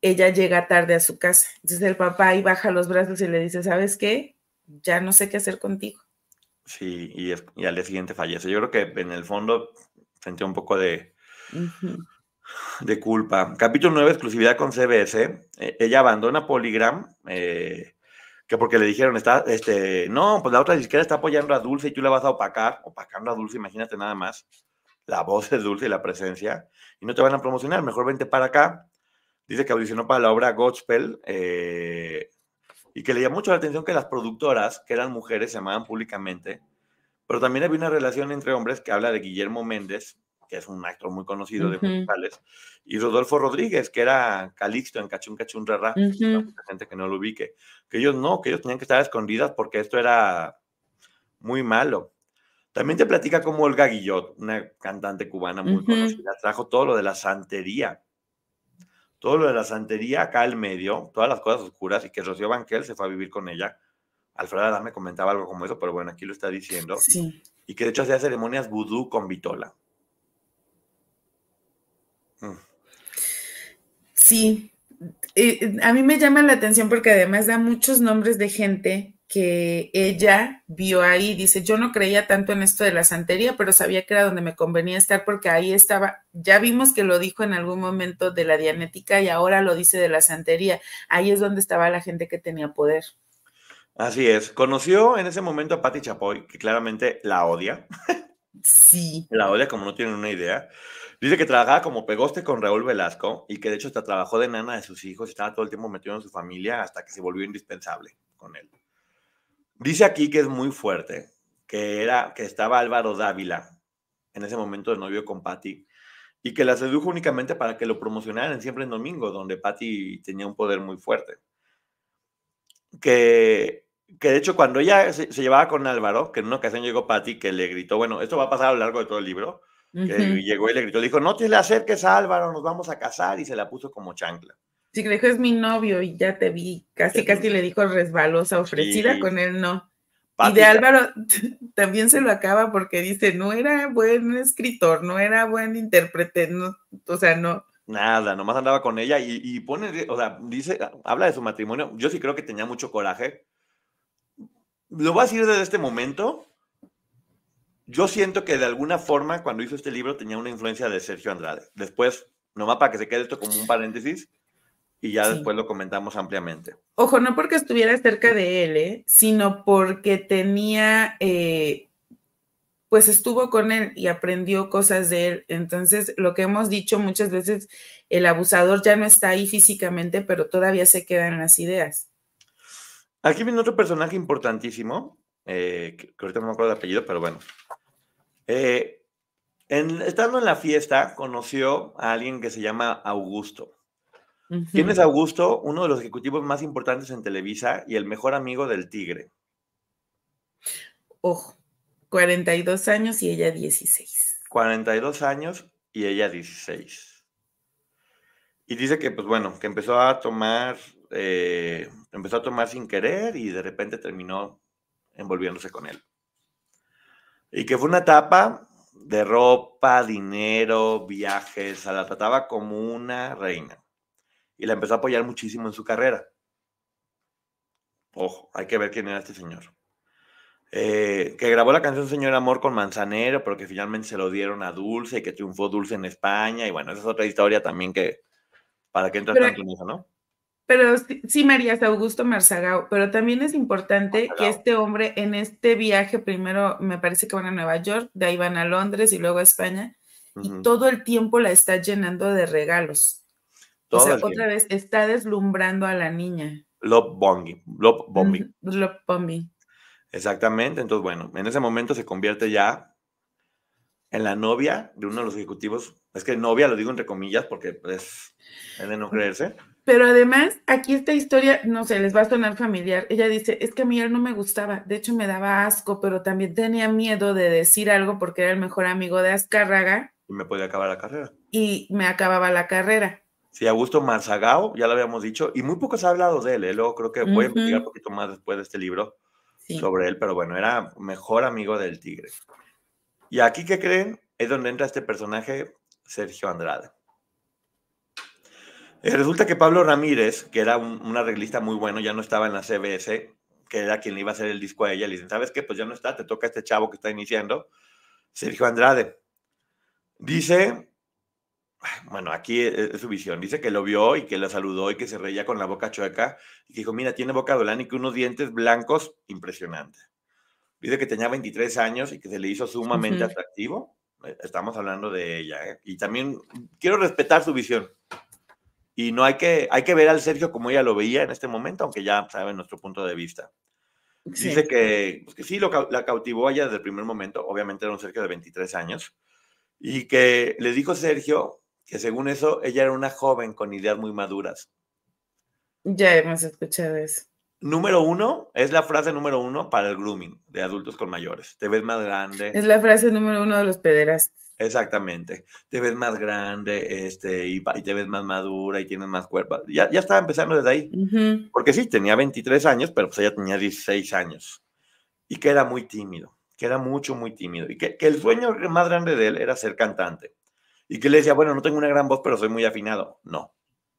S2: ella llega tarde a su casa. Entonces el papá ahí baja los brazos y le dice, ¿sabes qué? Ya no sé qué hacer contigo.
S1: Sí, y, al día siguiente fallece. Yo creo que en el fondo sentía un poco de, de culpa. Capítulo 9, exclusividad con CBS. E, ella abandona Polygram. Eh, que porque le dijeron, está, este, no, pues la otra izquierda está apoyando a Dulce y tú la vas a opacar, opacando a Dulce, imagínate nada más, la voz es Dulce y la presencia, y no te van a promocionar, mejor vente para acá, dice que audicionó para la obra Godspell eh, y que le llamó mucho la atención que las productoras, que eran mujeres, se amaban públicamente, pero también había una relación entre hombres que habla de Guillermo Méndez, que es un actor muy conocido de musicales, y Rodolfo Rodríguez, que era Calixto en Cachún Cachún Rara,
S2: gente
S1: que no lo ubique, que ellos no, que ellos tenían que estar escondidas porque esto era muy malo. También te platica como Olga Guillot, una cantante cubana muy conocida, trajo todo lo de la santería todo lo de la santería acá al medio, todas las cosas oscuras y que Rocío Banquel se fue a vivir con ella. Alfredo me comentaba algo como eso, pero bueno, aquí lo está diciendo. Sí. Y que de hecho hacía ceremonias vudú con Vitola.
S2: Mm. Sí, eh, a mí me llama la atención porque además da muchos nombres de gente que ella vio ahí. Dice, yo no creía tanto en esto de la santería, pero sabía que era donde me convenía estar porque ahí estaba, ya vimos que lo dijo en algún momento de la dianética y ahora lo dice de la santería. Ahí es donde estaba la gente que tenía poder.
S1: Así es. Conoció en ese momento a Patti Chapoy, que claramente la odia.
S2: Sí. La
S1: odia como no tienen una idea. Dice que trabajaba como pegoste con Raúl Velasco y que de hecho hasta trabajó de nana de sus hijos, estaba todo el tiempo metido en su familia hasta que se volvió indispensable con él. Dice aquí que es muy fuerte, que era que estaba Álvaro Dávila en ese momento de novio con Patty y que la sedujo únicamente para que lo promocionaran siempre en domingo, donde Patty tenía un poder muy fuerte. Que, que de hecho cuando ella se, llevaba con Álvaro, que en una ocasión llegó Patty que le gritó, bueno, esto va a pasar a lo largo de todo el libro, que llegó y le gritó, le dijo, no te le acerques a Álvaro, nos vamos a casar y
S2: se la puso como chancla. Sí, que dijo, es mi novio y ya te vi. Casi, casi le dijo resbalosa, ofrecida con él, no.
S1: Y de Álvaro
S2: también se lo acaba porque dice, no era buen escritor, no era buen intérprete, o sea, no.
S1: Nada, nomás andaba con ella y, y pone, o sea, dice, habla de su matrimonio. Yo sí creo que tenía mucho coraje. Lo voy a decir desde este momento. Yo siento que de alguna forma, cuando hizo este libro, tenía una influencia de Sergio Andrade. Después, nomás para que se quede esto como un paréntesis, y ya después lo comentamos ampliamente.
S2: Ojo, no porque estuviera cerca de él, ¿eh? sino porque tenía, eh, pues estuvo con él y aprendió cosas de él. Entonces, lo que hemos dicho muchas veces, el abusador ya no está ahí físicamente, pero todavía se quedan las ideas. Aquí
S1: viene otro personaje importantísimo, eh, que ahorita no me acuerdo de apellido, pero bueno. En, estando en la fiesta, conoció a alguien que se llama Augusto. Tienes Augusto? Uno de los ejecutivos más importantes en Televisa y el mejor amigo del Tigre.
S2: Ojo, 42 años y ella
S1: 16. 42 años y ella 16. Y dice que, pues bueno, que empezó a tomar, eh, empezó a tomar sin querer y de repente terminó envolviéndose con él. Y que fue una etapa de ropa, dinero, viajes, o la trataba como una reina y la empezó a apoyar muchísimo en su carrera. Ojo, hay que ver quién era este señor. Eh, que grabó la canción Señor Amor con Manzanero, pero que finalmente se lo dieron a Dulce y que triunfó Dulce en España. Y bueno, esa es otra historia también que para que entrar tanto en ¿no?
S2: Pero sí, María Augusto Marzagao, pero también es importante que este hombre en este viaje, primero me parece que van a Nueva York, de ahí van a Londres y luego a España, y todo el tiempo la está llenando de regalos o sea, otra vez, está deslumbrando a la niña.
S1: Love bombing. Love bombing. Exactamente. Entonces, bueno, en ese momento se convierte ya en la novia de uno de los ejecutivos. Es que novia lo digo entre comillas porque pues, es de no creerse.
S2: Pero además, aquí esta historia, no sé, les va a sonar familiar. Ella dice, es que a mí él no me gustaba, de hecho me daba asco, pero también tenía miedo de decir algo porque era el mejor amigo de Azcárraga.
S1: Y me podía acabar la carrera.
S2: Y me acababa la carrera.
S1: Sí, Augusto Marzagao, ya lo habíamos dicho, y muy poco se ha hablado de él. ¿eh? Luego creo que voy a investigar un poquito más después de este libro sobre él, pero bueno, era mejor amigo del tigre. Y aquí, ¿qué creen? Es donde entra este personaje, Sergio Andrade. Eh, resulta que Pablo Ramírez, que era un, arreglista muy bueno, ya no estaba en la CBS, que era quien le iba a hacer el disco a ella, le dicen, ¿sabes qué? Pues ya no está, te toca este chavo que está iniciando, Sergio Andrade. Dice bueno, aquí e, e, es, su visión. Dice que lo vio y que la saludó y que se reía con la boca chueca y que dijo, mira, tiene boca de y que unos dientes blancos impresionantes. Dice que tenía 23 años y que se le hizo sumamente atractivo. Eh, estamos hablando de ella. ¿eh? Y también quiero respetar su visión. Y no hay que, hay que ver al Sergio como ella lo veía en este momento, aunque ya sabe nuestro punto de vista. Dice pues, que, sí, lo, la cautivó ella desde el primer momento. Obviamente era un Sergio de 23 años. Y que le dijo Sergio que según eso, ella era una joven con ideas muy maduras.
S2: Ya hemos escuchado eso. Número uno,
S1: es la frase número uno para el grooming de adultos con mayores. Te ves más grande. Es la
S2: frase número uno de los pederas.
S1: Exactamente. Te ves más grande, este, y, te ves más madura y tienes más cuerpo. Ya, ya estaba empezando desde
S2: ahí.
S1: Porque sí, tenía 23 años, pero pues ella tenía 16 años. Y que era muy tímido, que era mucho, muy tímido. Y que, que el sueño más grande de él era ser cantante. Y que le decía, bueno, no tengo una gran voz, pero soy muy afinado. No.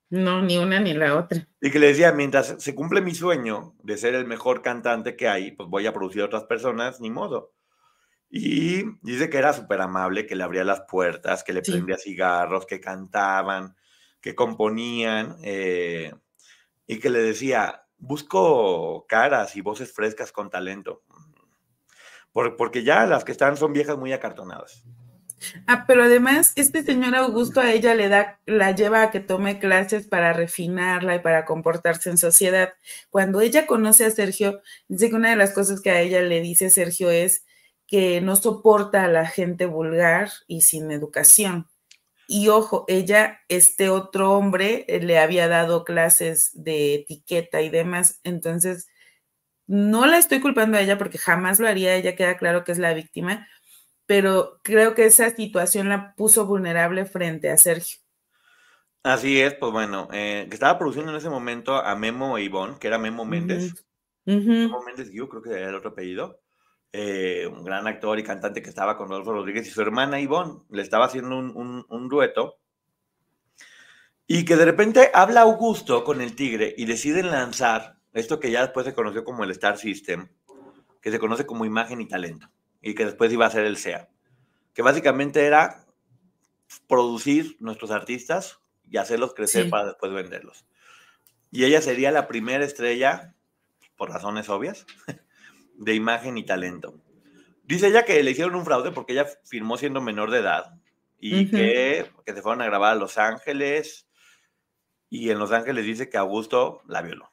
S2: No, ni una ni la otra.
S1: Y que le decía, mientras se cumple mi sueño de ser el mejor cantante que hay, pues voy a producir otras personas, ni modo. Y dice que era súper amable, que le abría las puertas, que le prendía cigarros, que cantaban, que componían, eh, y que le decía, busco caras y voces frescas con talento. porque ya las que están son viejas muy acartonadas.
S2: Ah, pero además, este señor Augusto a ella le da, la lleva a que tome clases para refinarla y para comportarse en sociedad. Cuando ella conoce a Sergio, dice que una de las cosas que a ella le dice Sergio es que no soporta a la gente vulgar y sin educación. Y ojo, ella, este otro hombre, eh, le había dado clases de etiqueta y demás. Entonces, no la estoy culpando a ella porque jamás lo haría, ella queda claro que es la víctima, pero creo que esa situación la puso vulnerable frente a Sergio.
S1: Así es, pues bueno, eh, que estaba produciendo en ese momento a Memo e Ivonne, que era Memo Méndez. Memo Méndez, yo creo que era el otro apellido. Eh, un gran actor y cantante que estaba con Rodolfo Rodríguez y su hermana Ivonne. Le estaba haciendo un, un dueto. Y que de repente habla Augusto con el Tigre y deciden lanzar esto que ya después se conoció como el Star System, que se conoce como imagen y talento y que después iba a ser el SEA, que básicamente era producir nuestros artistas y hacerlos crecer para después venderlos. Y ella sería la primera estrella, por razones obvias, de imagen y talento. Dice ella que le hicieron un fraude porque ella firmó siendo menor de edad y que, que se fueron a grabar a Los Ángeles y en Los Ángeles dice que Augusto la violó.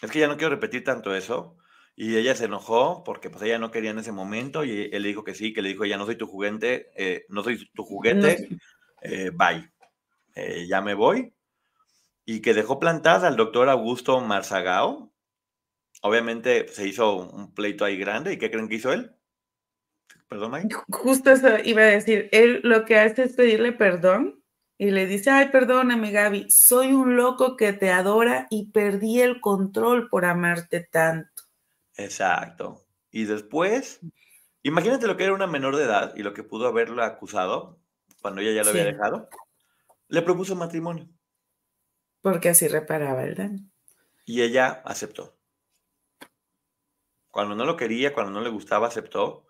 S1: Es que ya no quiero repetir tanto eso, y ella se enojó porque pues ella no quería en ese momento y él le dijo que sí, que le dijo, ya no soy tu juguete, eh, no soy tu juguete, eh, bye, eh, ya me voy. Y que dejó plantada al doctor Augusto Marzagao. Obviamente pues, se hizo un pleito ahí grande. ¿Y qué creen que hizo él? Perdón, May?
S2: Justo eso iba a decir. Él lo que hace es pedirle perdón y le dice, ay, perdóname Gaby, soy un loco que te adora y perdí el control por amarte tanto.
S1: Exacto. Y después, mm. imagínate lo que era una menor de edad y lo que pudo haberla acusado cuando ella ya lo había dejado. Le propuso
S2: matrimonio. Porque así reparaba el daño.
S1: Y ella aceptó. Cuando no lo quería, cuando no le gustaba, aceptó.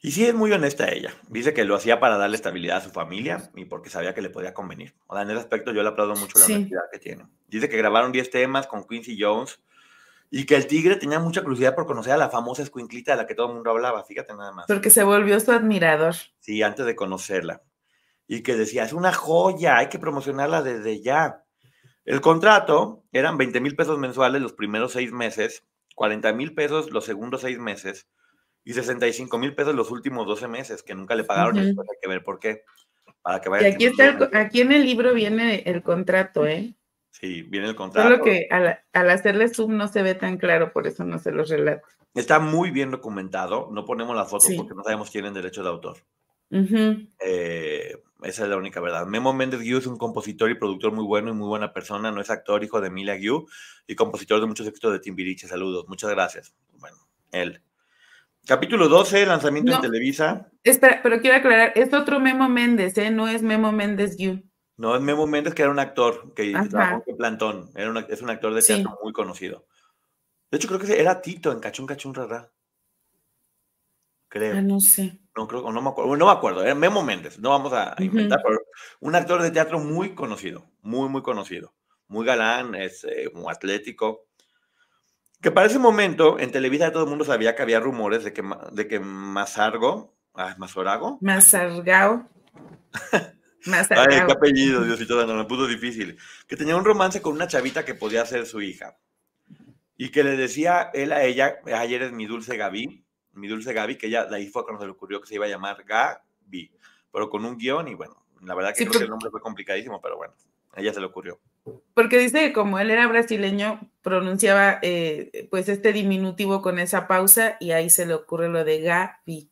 S1: Y sí es muy honesta ella. Dice que lo hacía para darle estabilidad a su familia y porque sabía que le podía convenir. O sea, en ese aspecto yo le aplaudo mucho la honestidad que tiene. Dice que grabaron 10 temas con Quincy Jones y que el tigre tenía mucha curiosidad por conocer a la famosa escuinclita de la que todo el mundo hablaba, fíjate nada más. Porque
S2: se volvió su admirador.
S1: Sí, antes de conocerla. Y que decía, es una joya, hay que promocionarla desde ya. El contrato eran 20 mil pesos mensuales los primeros seis meses, 40 mil pesos los segundos seis meses y 65 mil pesos los últimos 12 meses, que nunca le pagaron, hay que ver por qué. Para que vaya y aquí,
S2: aquí en el libro viene el contrato, ¿eh?
S1: Sí, viene el contrato. Solo que
S2: al, hacerle zoom no se ve tan claro, por eso no se los relato.
S1: Está muy bien documentado, no ponemos las fotos porque no sabemos quién es derecho de autor. Eh, esa es la única verdad. Memo Méndez Guiú es un compositor y productor muy bueno y muy buena persona. No es actor, hijo de Emilia Guiú y compositor de muchos éxitos de Timbiriche. Saludos, muchas gracias. Bueno, él. Capítulo 12, lanzamiento en Televisa.
S2: Espera, pero quiero aclarar, es otro Memo Méndez, ¿eh? No es Memo Méndez Guiú.
S1: No, en Memo Méndez, que era un actor que Plantón. Era es un actor de teatro muy conocido. De hecho, creo que era Tito en Cachún Cachún Rara. Creo. Ah, no sé. No, me acuerdo. No me acuerdo. Era Memo Méndez. No vamos a inventar, un actor de teatro muy conocido. Muy, muy conocido. Muy galán, es eh, muy atlético. Que para ese momento, en Televisa todo el mundo sabía que había rumores de que, de que Mazargo, ah, Mazorago.
S2: Mazargao. Ay, qué apellido,
S1: Diosito, no me puso difícil. Que tenía un romance con una chavita que podía ser su hija. Y que le decía él a ella, ayer es mi dulce Gaby, mi dulce Gaby, que ella, de ahí fue cuando se le ocurrió que se iba a llamar Gaby, pero con un guión y bueno, la verdad que creo el nombre fue complicadísimo, pero bueno, a ella se le ocurrió.
S2: Porque dice que como él era brasileño, pronunciaba eh, pues este diminutivo con esa pausa y ahí se le ocurre lo de Gaby.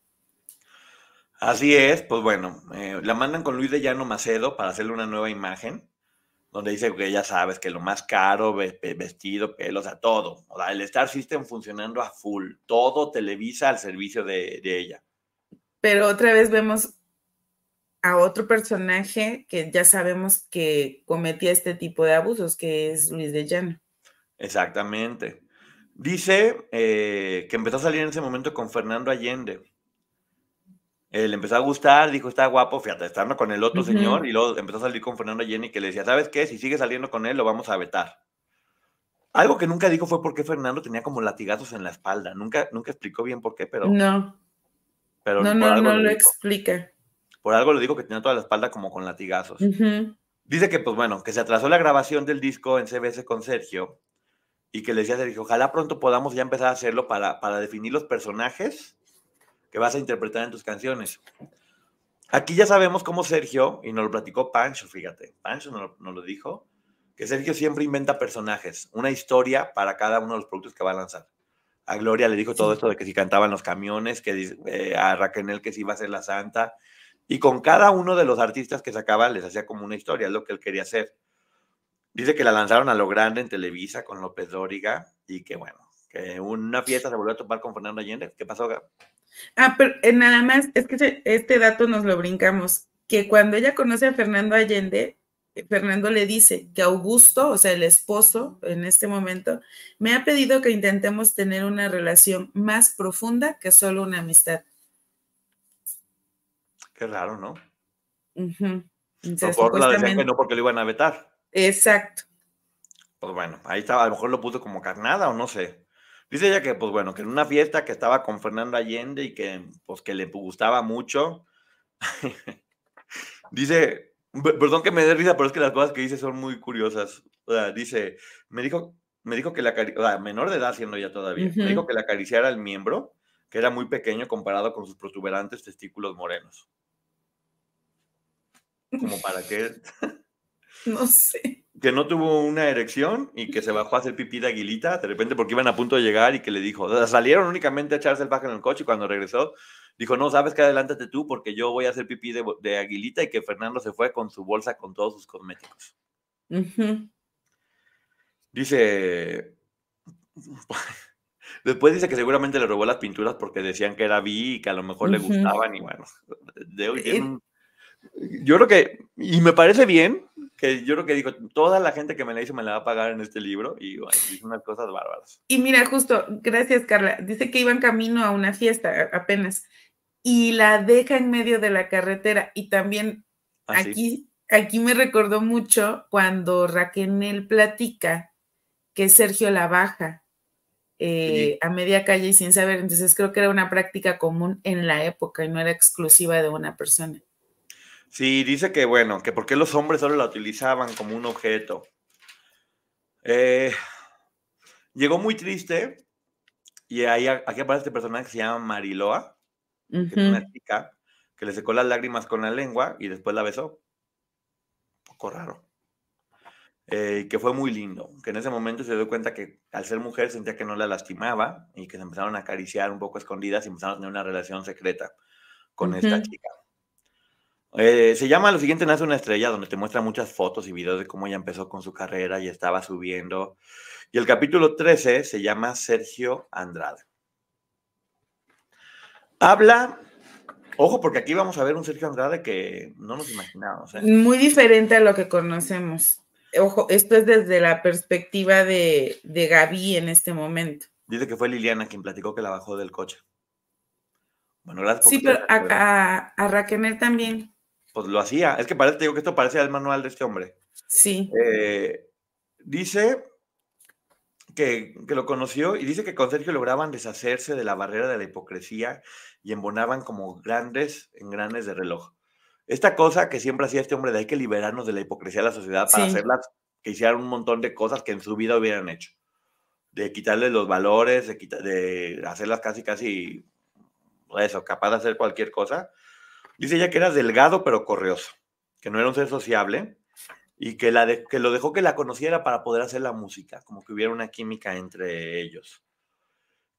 S1: Así es, pues bueno, eh, la mandan con Luis de Llano Macedo para hacerle una nueva imagen, donde dice que ella sabes que lo más caro, vestido, pelo, o sea, todo. O el Star System funcionando a full, todo Televisa al servicio de, ella.
S2: Pero otra vez vemos a otro personaje que ya sabemos que cometía este tipo de abusos, que es Luis de Llano.
S1: Exactamente. Dice eh, que empezó a salir en ese momento con Fernando Allende eh, le empezó a gustar, dijo, está guapo, fíjate, estando con el otro señor, y luego empezó a salir con Fernando Jenny, que le decía, ¿sabes qué? Si sigue saliendo con él, lo vamos a vetar. Algo que nunca dijo fue por qué Fernando tenía como latigazos en la espalda. Nunca, nunca explicó bien por qué, pero. No. Pero no, no, lo, lo
S2: explica.
S1: Por algo le dijo que tenía toda la espalda como con latigazos. Dice que, pues bueno, que se atrasó la grabación del disco en CBS con Sergio y que le decía a Sergio, ojalá pronto podamos ya empezar a hacerlo para, para definir los personajes que vas a interpretar en tus canciones. Aquí ya sabemos cómo Sergio, y nos lo platicó Pancho, fíjate, Pancho nos lo, dijo, que Sergio siempre inventa personajes, una historia para cada uno de los productos que va a lanzar. A Gloria le dijo todo esto de que si cantaban los camiones, que eh, a Raquel que si iba a ser la santa, y con cada uno de los artistas que sacaba les hacía como una historia, es lo que él quería hacer. Dice que la lanzaron a lo grande en Televisa con López Dóriga y que bueno, que una fiesta se volvió a topar con Fernando Allende. ¿Qué pasó, acá
S2: Ah, pero eh, nada más, es que este dato nos lo brincamos, que cuando ella conoce a Fernando Allende, eh, Fernando le dice que Augusto, o sea, el esposo en este momento, me ha pedido que intentemos tener una relación más profunda que solo una amistad. Qué raro, ¿no? Uh por la que
S1: no porque lo iban a vetar.
S2: Exacto.
S1: Pues bueno, ahí estaba, a lo mejor lo puso como carnada o no sé. Dice ella que, pues bueno, que en una fiesta que estaba con Fernando Allende y que, pues, que le gustaba mucho. dice, perdón que me dé risa, pero es que las cosas que dice son muy curiosas. O sea, dice, me dijo, me dijo que la, menor de edad siendo ya todavía, me dijo que la acariciara el miembro, que era muy pequeño comparado con sus protuberantes testículos morenos. Como para qué. no sé que no tuvo una erección y que se bajó a hacer pipí de aguilita de repente porque iban a punto de llegar y que le dijo, salieron únicamente a echarse el paje en el coche y cuando regresó dijo, no, sabes que adelántate tú porque yo voy a hacer pipí de, de aguilita y que Fernando se fue con su bolsa con todos sus cosméticos. Dice, después dice que seguramente le robó las pinturas porque decían que era vi y que a lo mejor le gustaban y bueno, de, eh, yo creo que, y me parece bien, que yo creo que dijo, toda la gente que me la hizo me la va a pagar en este libro y bueno, unas cosas bárbaras.
S2: Y mira, justo, gracias Carla, dice que iban camino a una fiesta apenas y la deja en medio de la carretera y también ah, aquí, aquí me recordó mucho cuando Raquel platica que Sergio la baja. Eh, a media calle y sin saber, entonces creo que era una práctica común en la época y no era exclusiva de una persona.
S1: Sí, dice que bueno, que porque los hombres solo la utilizaban como un objeto. Eh, llegó muy triste y ahí aquí aparece este personaje que se llama Mariloa, que es una chica que le secó las lágrimas con la lengua y después la besó. Un poco raro. y eh, que fue muy lindo, que en ese momento se dio cuenta que al ser mujer sentía que no la lastimaba y que se empezaron a acariciar un poco escondidas y empezaron a tener una relación secreta con esta chica. Eh, se llama Lo siguiente nace una estrella, donde te muestra muchas fotos y videos de cómo ella empezó con su carrera y estaba subiendo. Y el capítulo 13 se llama Sergio Andrade. Habla, ojo, porque aquí vamos a ver un Sergio Andrade que no nos imaginábamos. ¿eh? Muy
S2: diferente a lo que conocemos. Ojo, esto es desde la perspectiva de, de Gaby en este momento.
S1: Dice que fue Liliana quien platicó que la bajó del coche. Bueno, gracias Sí, pero
S2: a, a, también
S1: pues lo hacía. Es que parece, te digo que esto parece el manual de este hombre. Sí. Eh, dice que, lo conoció y dice que con Sergio lograban deshacerse de la barrera de la hipocresía y embonaban como grandes engranes de reloj. Esta cosa que siempre hacía este hombre de hay que liberarnos de la hipocresía de la sociedad para hacerlas que hicieran un montón de cosas que en su vida hubieran hecho. De quitarle los valores, de, de hacerlas casi, casi, eso, capaz de hacer cualquier cosa. Dice ella que era delgado pero correoso, que no era un ser sociable y que, la que lo dejó que la conociera para poder hacer la música, como que hubiera una química entre ellos.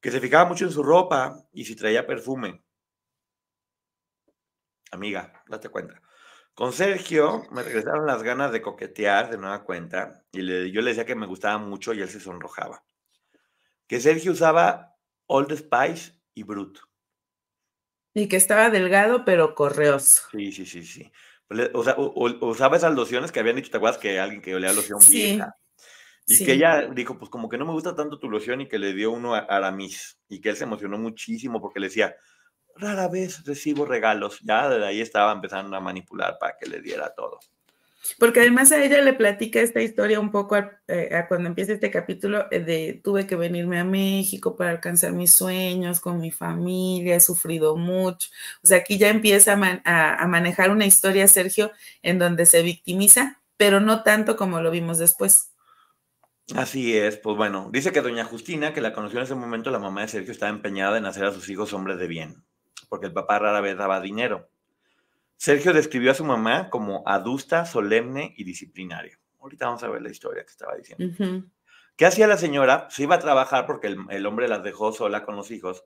S1: Que se fijaba mucho en su ropa y si traía perfume. Amiga, date cuenta. Con Sergio me regresaron las ganas de coquetear de nueva cuenta y yo le decía que me gustaba mucho y él se sonrojaba. Que Sergio usaba Old Spice y Brut.
S2: Y que estaba delgado, pero
S1: correoso. Sí, sí, sí, sí. O sea, usaba esas lociones que habían dicho, ¿te acuerdas? Que alguien que olía loción sí. vieja. Y que ella dijo, pues como que no me gusta tanto tu loción y que le dio uno a Aramis. Y que él se emocionó muchísimo porque le decía, rara vez recibo regalos. Ya de ahí estaba empezando a manipular para que le diera todo.
S2: Porque además a ella le platica esta historia un poco eh, cuando empieza este capítulo eh, de tuve que venirme a México para alcanzar mis sueños con mi familia, he sufrido mucho. O sea, aquí ya empieza a, a manejar una historia, Sergio, en donde se victimiza, pero no tanto como lo vimos después.
S1: Así es, pues bueno, dice que doña Justina, que la conoció en ese momento, la mamá de Sergio estaba empeñada en hacer a sus hijos hombres de bien, porque el papá rara vez daba dinero. Sergio describió a su mamá como adusta, solemne y disciplinaria. Ahorita vamos a ver la historia que estaba diciendo. ¿Qué hacía la señora? Se iba a trabajar porque el, hombre las dejó sola con los hijos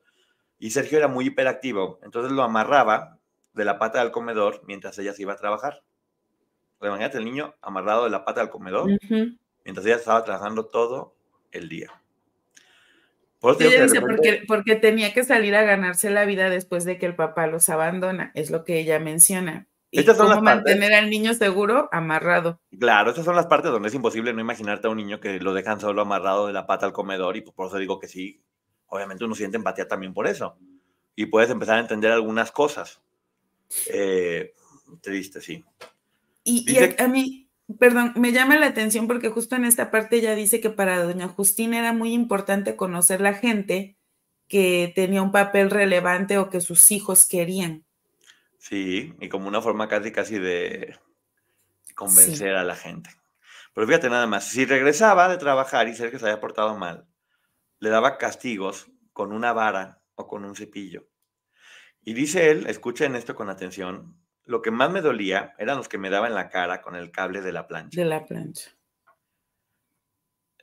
S1: y Sergio era muy hiperactivo. Entonces lo amarraba de la pata del comedor mientras ella se iba a trabajar. Imagínate el niño amarrado de la pata del comedor mientras ella estaba trabajando todo el día porque,
S2: tenía que salir a ganarse la vida después de que el papá los abandona, es lo que ella menciona.
S1: Y estas son cómo mantener
S2: al niño seguro amarrado.
S1: Claro, estas son las partes donde es imposible no imaginarte a un niño que lo dejan solo amarrado de la pata al comedor y por eso digo que sí, obviamente uno siente empatía también por eso. Y puedes empezar a entender algunas cosas. Eh, triste, sí.
S2: Y, a mí, perdón, me llama la atención porque justo en esta parte ya dice que para doña Justina era muy importante conocer la gente que tenía un papel relevante o que sus hijos querían.
S1: Sí, y como una forma casi casi de convencer a la gente. Pero fíjate nada más, si regresaba de trabajar y ser que se había portado mal, le daba castigos con una vara o con un cepillo. Y dice él, escuchen esto con atención, lo que más me dolía eran los que me daban en la cara con el cable de la plancha.
S2: De la plancha.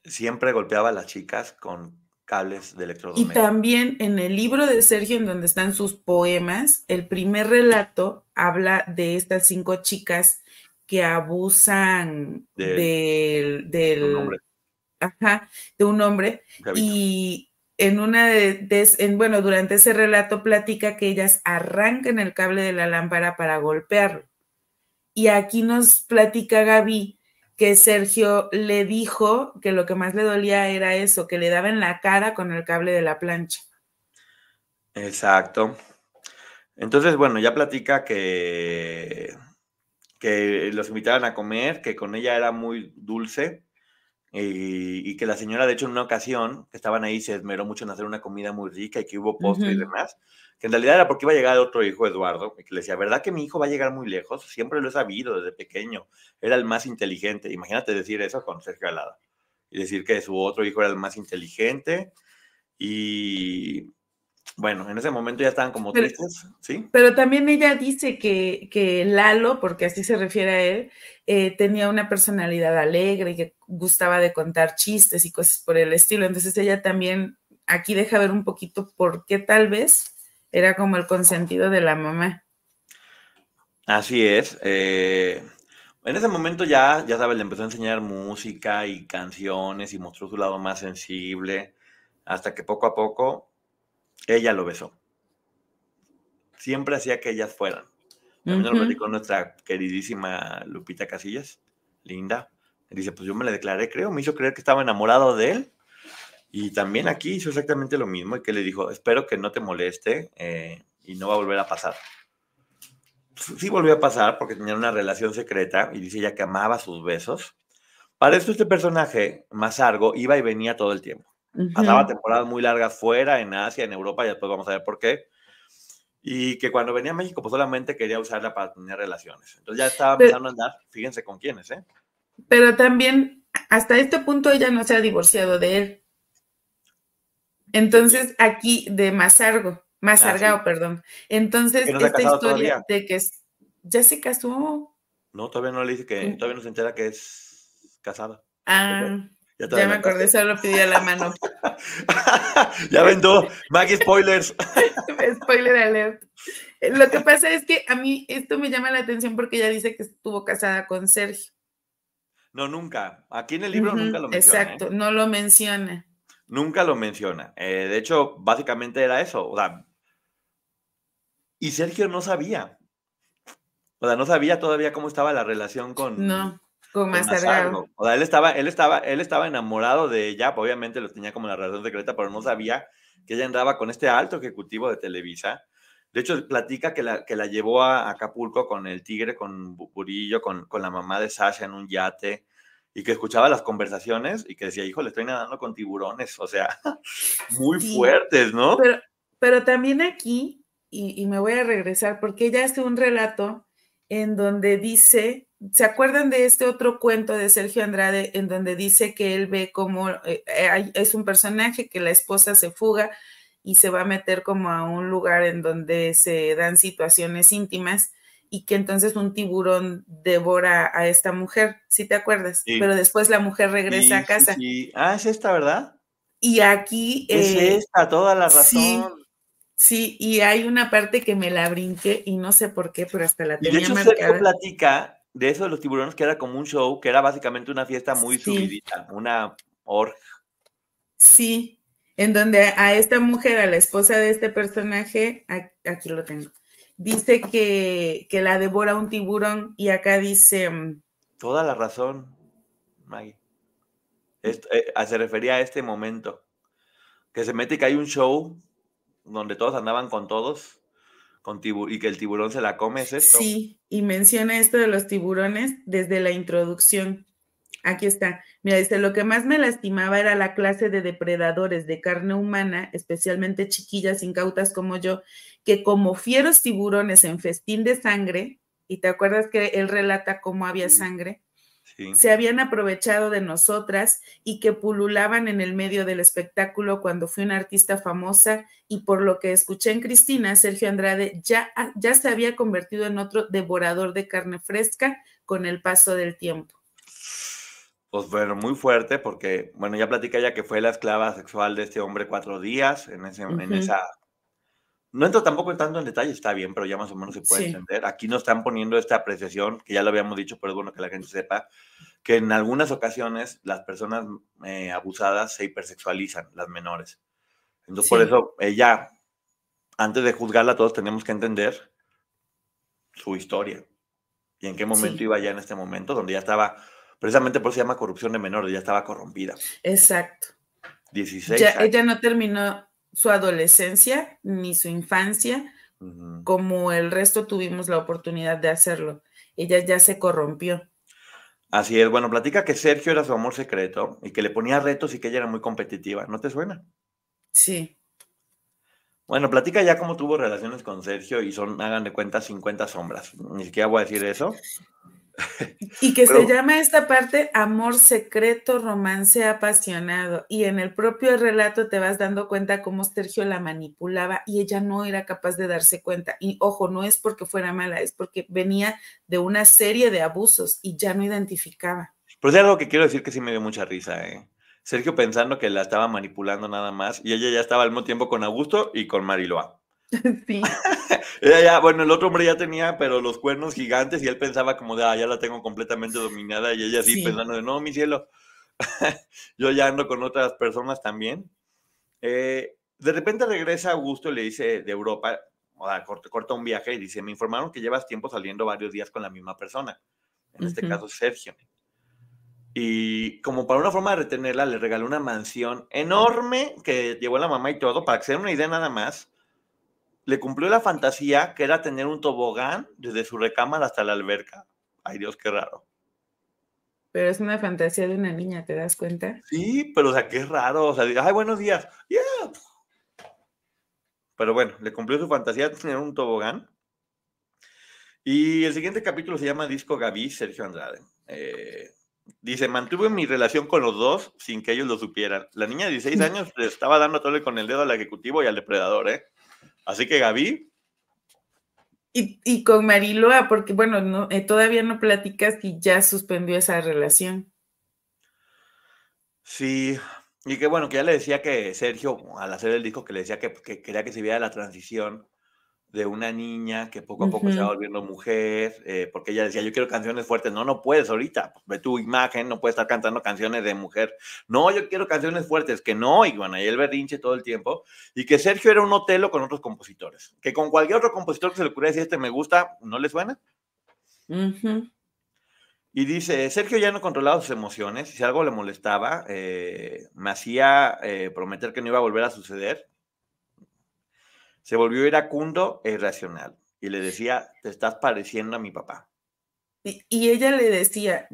S1: Siempre golpeaba a las chicas con cables de electrodomésticos. Y
S2: también en el libro de Sergio, en donde están sus poemas, el primer relato habla de estas cinco chicas que abusan del, un hombre. Ajá, de un hombre. Y en una de, bueno, durante ese relato platica que ellas arrancan el cable de la lámpara para golpearlo. Y aquí nos platica Gaby que Sergio le dijo que lo que más le dolía era eso, que le daban la cara con el cable de la plancha.
S1: Exacto. Entonces, bueno, ya platica que, que los invitaban a comer, que con ella era muy dulce, eh, y, que la señora, de hecho, en una ocasión que estaban ahí, se esmeró mucho en hacer una comida muy rica y que hubo postre y demás, que en realidad era porque iba a llegar otro hijo, Eduardo, y que le decía, ¿verdad que mi hijo va a llegar muy lejos? Siempre lo he sabido desde pequeño, era el más inteligente. Imagínate decir eso con Sergio Alada y decir que su otro hijo era el más inteligente y, bueno, en ese momento ya estaban como tristes, ¿sí?
S2: Pero también ella dice que, que Lalo, porque así se refiere a él, eh, tenía una personalidad alegre y que gustaba de contar chistes y cosas por el estilo. Entonces ella también aquí deja ver un poquito por qué tal vez era como el consentido de la mamá.
S1: Así es. Eh, en ese momento ya, ya sabes, le empezó a enseñar música y canciones y mostró su lado más sensible, hasta que poco a poco ella lo besó. Siempre hacía que ellas fueran. También lo platicó nuestra queridísima Lupita Casillas, linda. Dice, pues yo me la declaré, creo, me hizo creer que estaba enamorado de él. Y también aquí hizo exactamente lo mismo y que le dijo, espero que no te moleste eh, y no va a volver a pasar. Pues sí volvió a pasar porque tenían una relación secreta y dice ella que amaba sus besos. Para esto este personaje, más largo iba y venía todo el tiempo temporadas muy largas fuera, en Asia, en Europa, y después vamos a ver por qué. Y que cuando venía a México, pues solamente quería usarla para tener relaciones. Entonces ya estaba empezando a andar, fíjense con quiénes, ¿eh?
S2: Pero también, hasta este punto ella no se ha divorciado de él. Entonces, aquí, de Mazargo, Mazargao, ah, perdón. Entonces, esta historia de que ya se casó.
S1: No, todavía no le dice que, todavía no se entera que es casada.
S2: Ah. Ya, me acordé, solo pidió la mano.
S1: ya vendó. Maggie, spoilers.
S2: Spoiler alert. Lo que pasa es que a mí esto me llama la atención porque ella dice que estuvo casada con Sergio.
S1: No, nunca. Aquí en el libro nunca lo menciona. ¿eh? Exacto,
S2: no lo menciona.
S1: Nunca lo menciona. Eh, de hecho, básicamente era eso. O sea, y Sergio no sabía. O sea, no sabía todavía cómo estaba la relación con,
S2: no. Con O sea,
S1: él estaba, él estaba, él estaba enamorado de ella, pues, obviamente lo tenía como la relación secreta, pero no sabía que ella andaba con este alto ejecutivo de Televisa. De hecho, platica que la, que la llevó a Acapulco con el tigre, con Bucurillo, con, con la mamá de Sasha en un yate y que escuchaba las conversaciones y que decía, hijo, le estoy nadando con tiburones, o sea, muy fuertes, ¿no?
S2: Pero, también aquí, y, y, me voy a regresar, porque ella hace un relato en donde dice ¿Se acuerdan de este otro cuento de Sergio Andrade en donde dice que él ve como eh, eh, es un personaje que la esposa se fuga y se va a meter como a un lugar en donde se dan situaciones íntimas y que entonces un tiburón devora a esta mujer, si ¿sí te acuerdas, pero después la mujer regresa a casa. Ah, es esta, ¿verdad? Y aquí... Es eh, esta,
S1: toda la razón.
S2: Sí, y hay una parte que me la brinqué y no sé por qué, pero hasta la tenía marcada. de hecho, Sergio
S1: platica de eso de los tiburones que era como un show, que era básicamente una fiesta muy subidita, una org.
S2: Sí, en donde a esta mujer, a la esposa de este personaje, aquí lo tengo, dice que, la devora un tiburón y acá dice... Mm,
S1: Toda la razón, Maggie. Eh, se refería a este momento, que se mete que hay un show donde todos andaban con todos y que el tiburón se la come, ¿es esto? Sí,
S2: y menciona esto de los tiburones desde la introducción. Aquí está. Mira, dice, lo que más me lastimaba era la clase de depredadores de carne humana, especialmente chiquillas incautas como yo, que como fieros tiburones en festín de sangre, y te acuerdas que él relata cómo había sangre, se habían aprovechado de nosotras y que pululaban en el medio del espectáculo cuando fui una artista famosa y por lo que escuché en Cristina, Sergio Andrade ya, ah, ya se había convertido en otro devorador de carne fresca con el paso del tiempo.
S1: Pues bueno, muy fuerte porque, bueno, ya platica ya que fue la esclava sexual de este hombre cuatro días en, ese, en esa no entro tampoco tanto en detalle, está bien, pero ya más o menos se puede entender. Aquí nos están poniendo esta apreciación, que ya lo habíamos dicho, pero es bueno que la gente sepa, que en algunas ocasiones las personas eh, abusadas se hipersexualizan, las menores. Entonces, por eso, ella, eh, antes de juzgarla, todos tenemos que entender su historia y en qué momento iba ya en este momento, donde ya estaba, precisamente por eso se llama corrupción de menores, ya estaba corrompida.
S2: Exacto. 16. Ella no terminó su adolescencia ni su infancia, como el resto tuvimos la oportunidad de hacerlo. Ella ya se corrompió.
S1: Así es, bueno, platica que Sergio era su amor secreto y que le ponía retos y que ella era muy competitiva. ¿No te suena? Sí. Bueno, platica ya cómo tuvo relaciones con Sergio y son, hagan de cuenta, 50 sombras. Ni siquiera voy a decir eso.
S2: Y que se llama esta parte amor secreto, romance apasionado. Y en el propio relato te vas dando cuenta cómo Sergio la manipulaba y ella no era capaz de darse cuenta. Y ojo, no es porque fuera mala, es porque venía de una serie de abusos y ya no identificaba.
S1: Pero es algo que quiero decir que sí me dio mucha risa, ¿eh? Sergio pensando que la estaba manipulando nada más y ella ya estaba al mismo tiempo con Augusto y con Mariloa. Sí. bueno, el otro hombre ya tenía, pero los cuernos gigantes y él pensaba como de, ah, ya la tengo completamente dominada y ella así pensando de, no, mi cielo, yo ya ando con otras personas también. Eh, de repente regresa Augusto y le dice de Europa, o sea, corta, un viaje y dice, me informaron que llevas tiempo saliendo varios días con la misma persona, en este caso Sergio. Y como para una forma de retenerla, le regaló una mansión enorme que llevó la mamá y todo, para que sea una idea nada más le cumplió la fantasía que era tener un tobogán desde su recámara hasta la alberca. Ay Dios, qué raro.
S2: Pero es una fantasía de una niña, ¿te das cuenta?
S1: Sí, pero o sea, qué raro. O sea, ay, buenos días. Yeah. Pero bueno, le cumplió su fantasía de tener un tobogán. Y el siguiente capítulo se llama Disco Gaby, Sergio Andrade. Eh, dice, mantuve mi relación con los dos sin que ellos lo supieran. La niña de 16 mm. años le estaba dando tole con el dedo al ejecutivo y al depredador, ¿eh? Así que Gaby.
S2: Y, con Mariloa, porque bueno, no, eh, todavía no platicas y ya suspendió esa relación.
S1: Sí, y que bueno, que ya le decía que Sergio, al hacer el disco, que le decía que, que quería que se viera la transición de una niña que poco a poco se va volviendo mujer, eh, porque ella decía, yo quiero canciones fuertes, no, no puedes ahorita, pues, ve tu imagen, no puedes estar cantando canciones de mujer, no, yo quiero canciones fuertes, que no, y bueno, el berrinche todo el tiempo, y que Sergio era un Otelo con otros compositores, que con cualquier otro compositor que se le ocurra decir, este me gusta, ¿no le suena? Y dice, Sergio ya no controlaba sus emociones, si algo le molestaba, eh, me hacía eh, prometer que no iba a volver a suceder, se volvió iracundo e irracional y le decía, te estás pareciendo a mi papá.
S2: Y, ella le decía,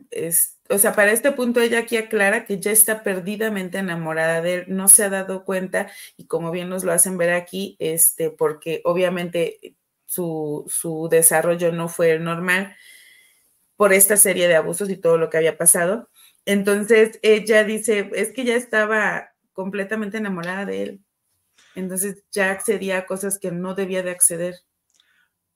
S2: o sea, para este punto ella aquí aclara que ya está perdidamente enamorada de él, no se ha dado cuenta y como bien nos lo hacen ver aquí, este, porque obviamente eh, su, su desarrollo no fue normal por esta serie de abusos y todo lo que había pasado. Entonces ella dice, es que ya estaba completamente enamorada de él. Entonces ya accedía a cosas que no debía de acceder.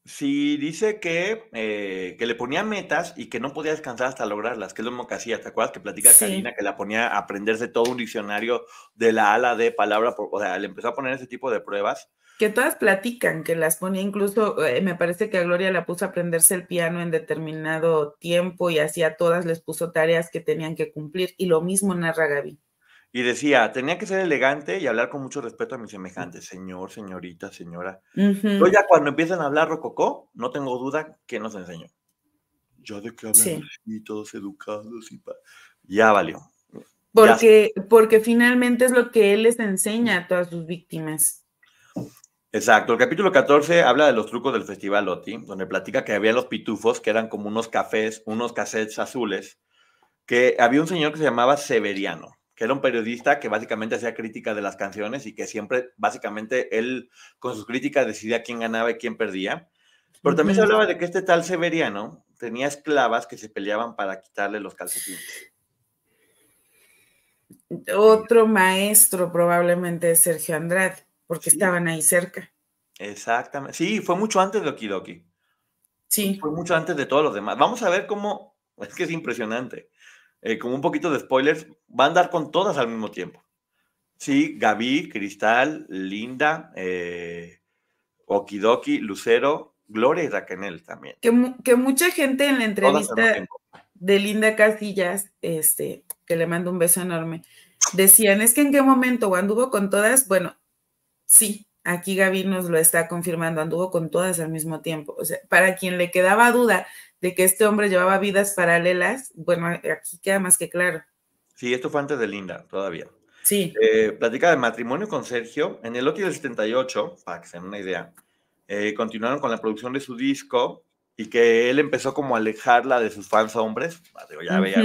S1: Sí, dice que, eh, que le ponía metas y que no podía descansar hasta lograrlas, que es lo mismo que hacía. ¿Te acuerdas que platica Karina que la ponía a aprenderse todo un diccionario de la ala de palabra? o sea, le empezó a poner ese tipo de pruebas.
S2: Que todas platican, que las ponía incluso, eh, me parece que a Gloria la puso a aprenderse el piano en determinado tiempo y así a todas les puso tareas que tenían que cumplir. Y lo mismo narra Gaby.
S1: Y decía, tenía que ser elegante y hablar con mucho respeto a mis semejantes, señor, señorita, señora.
S2: ya
S1: cuando empiezan a hablar rococó, no tengo duda que nos enseñó. Ya de que hablan todos educados y ya valió.
S2: Porque, porque finalmente es lo que él les enseña a todas sus víctimas.
S1: Exacto, el capítulo 14 habla de los trucos del festival Oti, donde platica que había los pitufos, que eran como unos cafés, unos cassettes azules, que había un señor que se llamaba Severiano que era un periodista que básicamente hacía crítica de las canciones y que siempre, básicamente, él con sus críticas decidía quién ganaba y quién perdía. Pero también se hablaba de que este tal Severiano tenía esclavas que se peleaban para quitarle los calcetines.
S2: Otro maestro probablemente es Sergio Andrade, porque estaban ahí cerca.
S1: Exactamente. Sí, fue mucho antes de Okidoki. Sí. Fue mucho antes de todos los demás. Vamos a ver cómo, es que es impresionante. Eh, como un poquito de spoilers, va a andar con todas al mismo tiempo. Sí, Gaby, Cristal, Linda, eh, Okidoki, Lucero, Gloria y Raquel también.
S2: Que, mucha gente en la entrevista de Linda Castillas, este, que le mando un beso enorme, decían, es que en qué momento, o anduvo con todas, bueno, sí, Aquí Gaby nos lo está confirmando, anduvo con todas al mismo tiempo. O sea, para quien le quedaba duda de que este hombre llevaba vidas paralelas, bueno, aquí queda más que claro.
S1: Sí, esto fue antes de Linda, todavía. Sí. Eh, platica de matrimonio con Sergio. En el otoño del 78, para que se una idea, eh, continuaron con la producción de su disco y que él empezó como a alejarla de sus fans hombres, ah, ya veía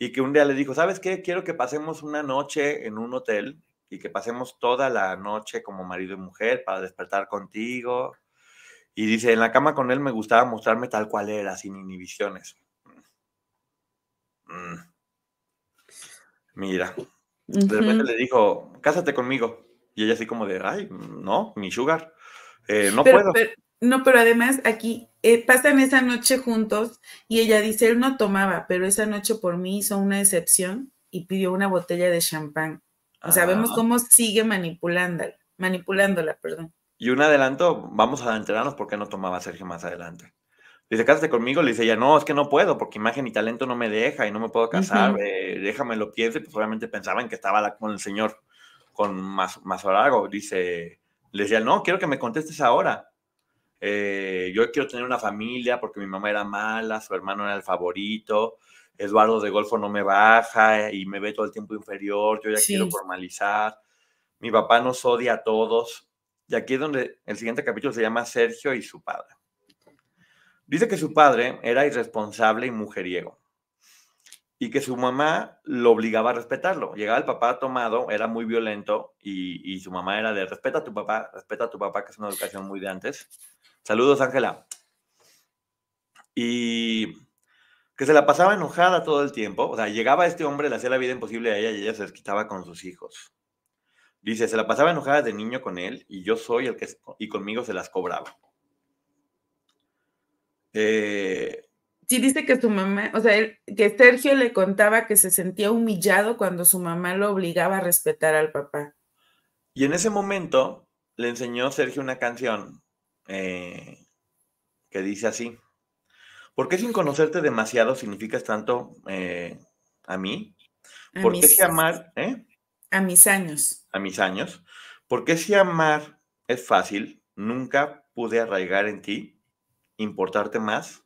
S1: y que un día le dijo, ¿sabes qué? Quiero que pasemos una noche en un hotel y que pasemos toda la noche como marido y mujer para despertar contigo. Y dice, en la cama con él me gustaba mostrarme tal cual era, sin inhibiciones. Mm. Mm. Mira, de repente le dijo, cásate conmigo. Y ella así como de, ay, no, mi sugar, eh, no puedo.
S2: no, pero además aquí eh, pasan esa noche juntos y ella dice, él no tomaba, pero esa noche por mí hizo una excepción y pidió una botella de champán. O sea, vemos ah. cómo sigue manipulándola, manipulándola, perdón.
S1: Y un adelanto, vamos a enterarnos por qué no tomaba Sergio más adelante. dice, cásate conmigo, le dice ella, no, es que no puedo, porque imagen y talento no me deja y no me puedo casar, eh, déjame lo piense, pues obviamente pensaba en que estaba con el señor, con más, más dice, le decía, no, quiero que me contestes ahora. Eh, yo quiero tener una familia porque mi mamá era mala, su hermano era el favorito, Eduardo de Golfo no me baja eh, y me ve todo el tiempo inferior, yo ya quiero formalizar, mi papá nos odia a todos. Y aquí es donde el siguiente capítulo se llama Sergio y su padre. Dice que su padre era irresponsable y mujeriego y que su mamá lo obligaba a respetarlo. Llegaba el papá tomado, era muy violento y, y, su mamá era de respeta a tu papá, respeta a tu papá, que es una educación muy de antes. Saludos, Ángela. Y que se la pasaba enojada todo el tiempo. O sea, llegaba este hombre, le hacía la vida imposible a ella y ella se quitaba con sus hijos. Dice, se la pasaba enojada de niño con él y yo soy el que y conmigo se las cobraba. Eh,
S2: sí, dice que su mamá, o sea, que Sergio le contaba que se sentía humillado cuando su mamá lo obligaba a respetar al papá.
S1: Y en ese momento le enseñó Sergio una canción eh, que dice así. ¿Por qué sin conocerte demasiado significas tanto eh, a mí?
S2: ¿Por qué si amar? Eh? A mis
S1: años. A mis años. ¿Por qué si amar es fácil, nunca pude arraigar en ti, importarte más,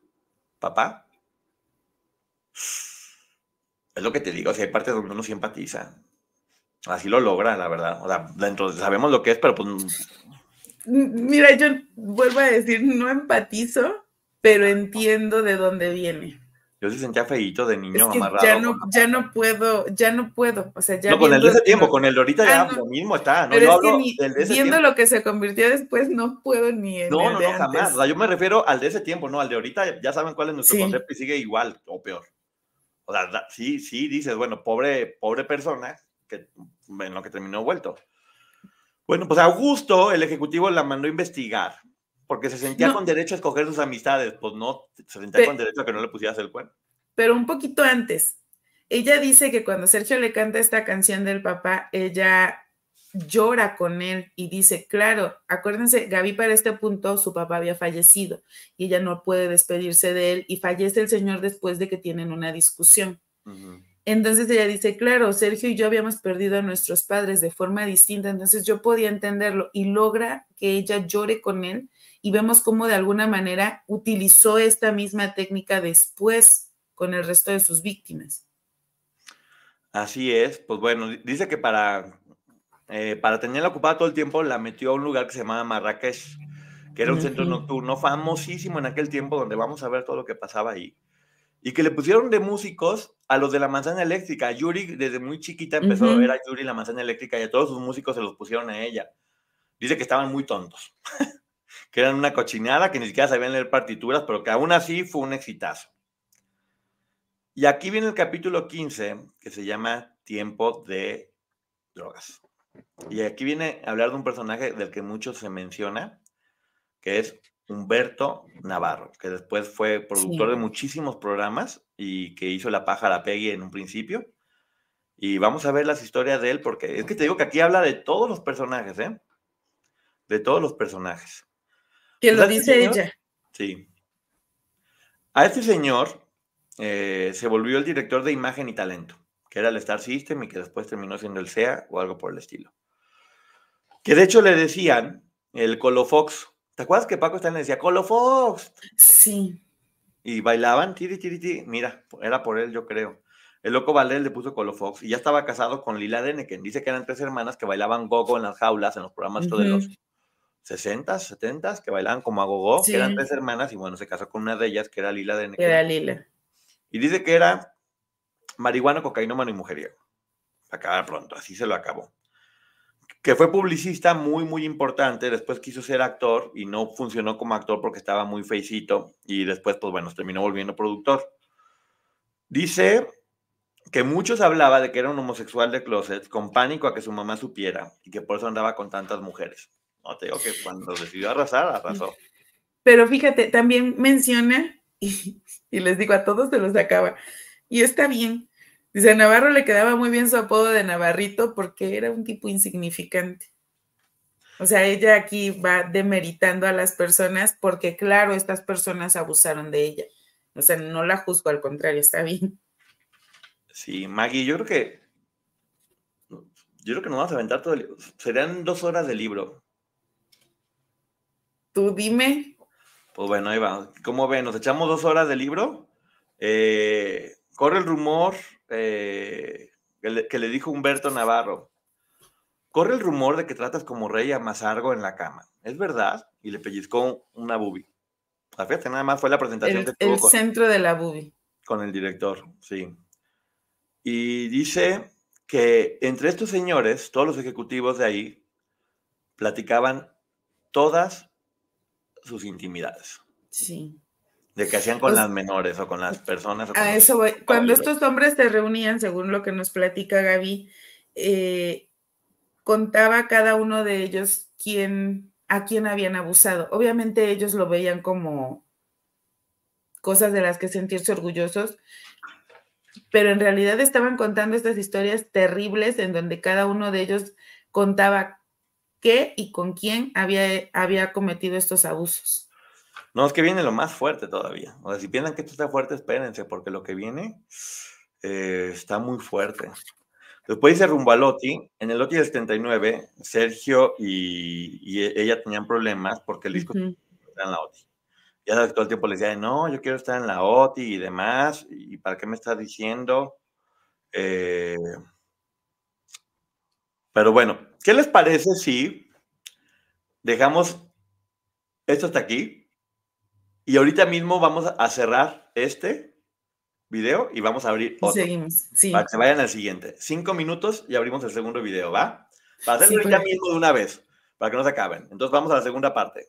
S1: papá? Es lo que te digo, hay partes donde uno sí empatiza. Así lo logra, la verdad. O sea, dentro sabemos lo que es, pero pues.
S2: Mira, yo vuelvo a decir, no empatizo pero entiendo de dónde viene.
S1: Yo sí sentía feíto de niño es amarrado. Ya
S2: no, puedo, ya no puedo. O sea, ya no, con el de ese tiempo,
S1: con el de ahorita ya ah, lo mismo está. No, pero que ni,
S2: del viendo lo que se convirtió después, no puedo ni. En no, no, no, jamás. O sea,
S1: yo me refiero al de ese tiempo, no, al de ahorita. Ya saben cuál es nuestro concepto y sigue igual o peor. O sea, sí, sí dices, bueno, pobre, pobre persona que en lo que terminó vuelto. Bueno, pues Augusto, el ejecutivo, la mandó a investigar porque se sentía con derecho a escoger sus amistades, pues no, se sentía con derecho a que no le pusieras el cuerno.
S2: Pero un poquito antes, ella dice que cuando Sergio le canta esta canción del papá, ella llora con él y dice, claro, acuérdense, Gaby para este punto su papá había fallecido y ella no puede despedirse de él y fallece el señor después de que tienen una discusión. Entonces ella dice, claro, Sergio y yo habíamos perdido a nuestros padres de forma distinta, entonces yo podía entenderlo y logra que ella llore con él y vemos cómo de alguna manera utilizó esta misma técnica después con el resto de sus víctimas.
S1: Así es, pues bueno, dice que para, eh, para tenerla ocupada todo el tiempo la metió a un lugar que se llamaba Marrakech, que era un centro nocturno famosísimo en aquel tiempo donde vamos a ver todo lo que pasaba ahí. Y que le pusieron de músicos a los de la manzana eléctrica. Yuri desde muy chiquita empezó a ver a Yuri la manzana eléctrica y a todos sus músicos se los pusieron a ella. Dice que estaban muy tontos. que eran una cochinada, que ni siquiera sabían leer partituras, pero que aún así fue un exitazo. Y aquí viene el capítulo 15, que se llama Tiempo de Drogas. Y aquí viene a hablar de un personaje del que mucho se menciona, que es Humberto Navarro, que después fue productor de muchísimos programas y que hizo La Pájara Peggy en un principio. Y vamos a ver las historias de él, porque es que te digo que aquí habla de todos los personajes, ¿eh? De todos los personajes.
S2: Que lo este dice ella.
S1: Sí. A este señor eh, se volvió el director de imagen y talento, que era el Star System y que después terminó siendo el SEA o algo por el estilo. Que de hecho le decían el Fox. ¿Te acuerdas que Paco Stanley decía Fox? Sí. Y bailaban, tiri, tiri, Mira, era por él, yo creo. El loco Valer le puso Fox y ya estaba casado con Lila Deneken. Dice que eran tres hermanas que bailaban gogo en las jaulas, en los programas todos los de 60, 70 que bailaban como agogó, sí. eran tres hermanas y bueno, se casó con una de ellas que era Lila de Era Lila. Y dice que era marihuana, mano y mujeriego. Acaba pronto, así se lo acabó. Que fue publicista muy, muy importante, después quiso ser actor y no funcionó como actor porque estaba muy feicito y después, pues bueno, terminó volviendo productor. Dice que muchos hablaba de que era un homosexual de closet con pánico a que su mamá supiera y que por eso andaba con tantas mujeres. No te digo que cuando decidió arrasar, arrasó.
S2: Pero fíjate, también menciona, y, les digo a todos se los acaba, y está bien. Dice, a Navarro le quedaba muy bien su apodo de Navarrito porque era un tipo insignificante. O sea, ella aquí va demeritando a las personas porque, claro, estas personas abusaron de ella. O sea, no la juzgo, al contrario, está bien.
S1: Sí, Maggie, yo creo que. Yo creo que no vamos a aventar todo el Serán dos horas de libro.
S2: Tú dime.
S1: Pues bueno, ahí va. ¿Cómo ven? Nos echamos dos horas de libro. Eh, corre el rumor eh, que, le, dijo Humberto Navarro. Corre el rumor de que tratas como rey a masargo en la cama. ¿Es verdad? Y le pellizcó una bubi. La ah, fiesta nada más fue la presentación el, El centro
S2: de la bubi.
S1: Con el director, sí. Y dice que entre estos señores, todos los ejecutivos de ahí, platicaban todas sus intimidades. Sí. De que hacían con pues, las menores o con las personas. eso Cuando estos
S2: hombres se reunían, según lo que nos platica Gaby, eh, contaba cada uno de ellos quién, a quién habían abusado. Obviamente ellos lo veían como cosas de las que sentirse orgullosos, pero en realidad estaban contando estas historias terribles en donde cada uno de ellos contaba qué y con quién había, había cometido estos abusos.
S1: No, es que viene lo más fuerte todavía. O sea, si piensan que esto está fuerte, espérense, porque lo que viene eh, está muy fuerte. Después dice rumbo a En el Lotti del 79, Sergio y, e, ella tenían problemas porque el disco en la OTI. Ya todo el tiempo le decía, no, yo quiero estar en la OTI y demás. ¿Y para qué me estás diciendo? Eh, pero bueno, ¿qué les parece si dejamos esto hasta aquí? Y ahorita mismo vamos a cerrar este video y vamos a abrir otro.
S2: Seguimos, sí. Para que vayan al
S1: siguiente. Cinco minutos y abrimos el segundo video, ¿va? Para ahorita mismo de una vez, para que no se acaben. Entonces vamos a la segunda parte.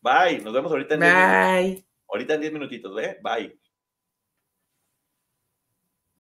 S1: Bye, nos vemos ahorita en Diez ahorita en 10 minutitos, ¿eh? Bye.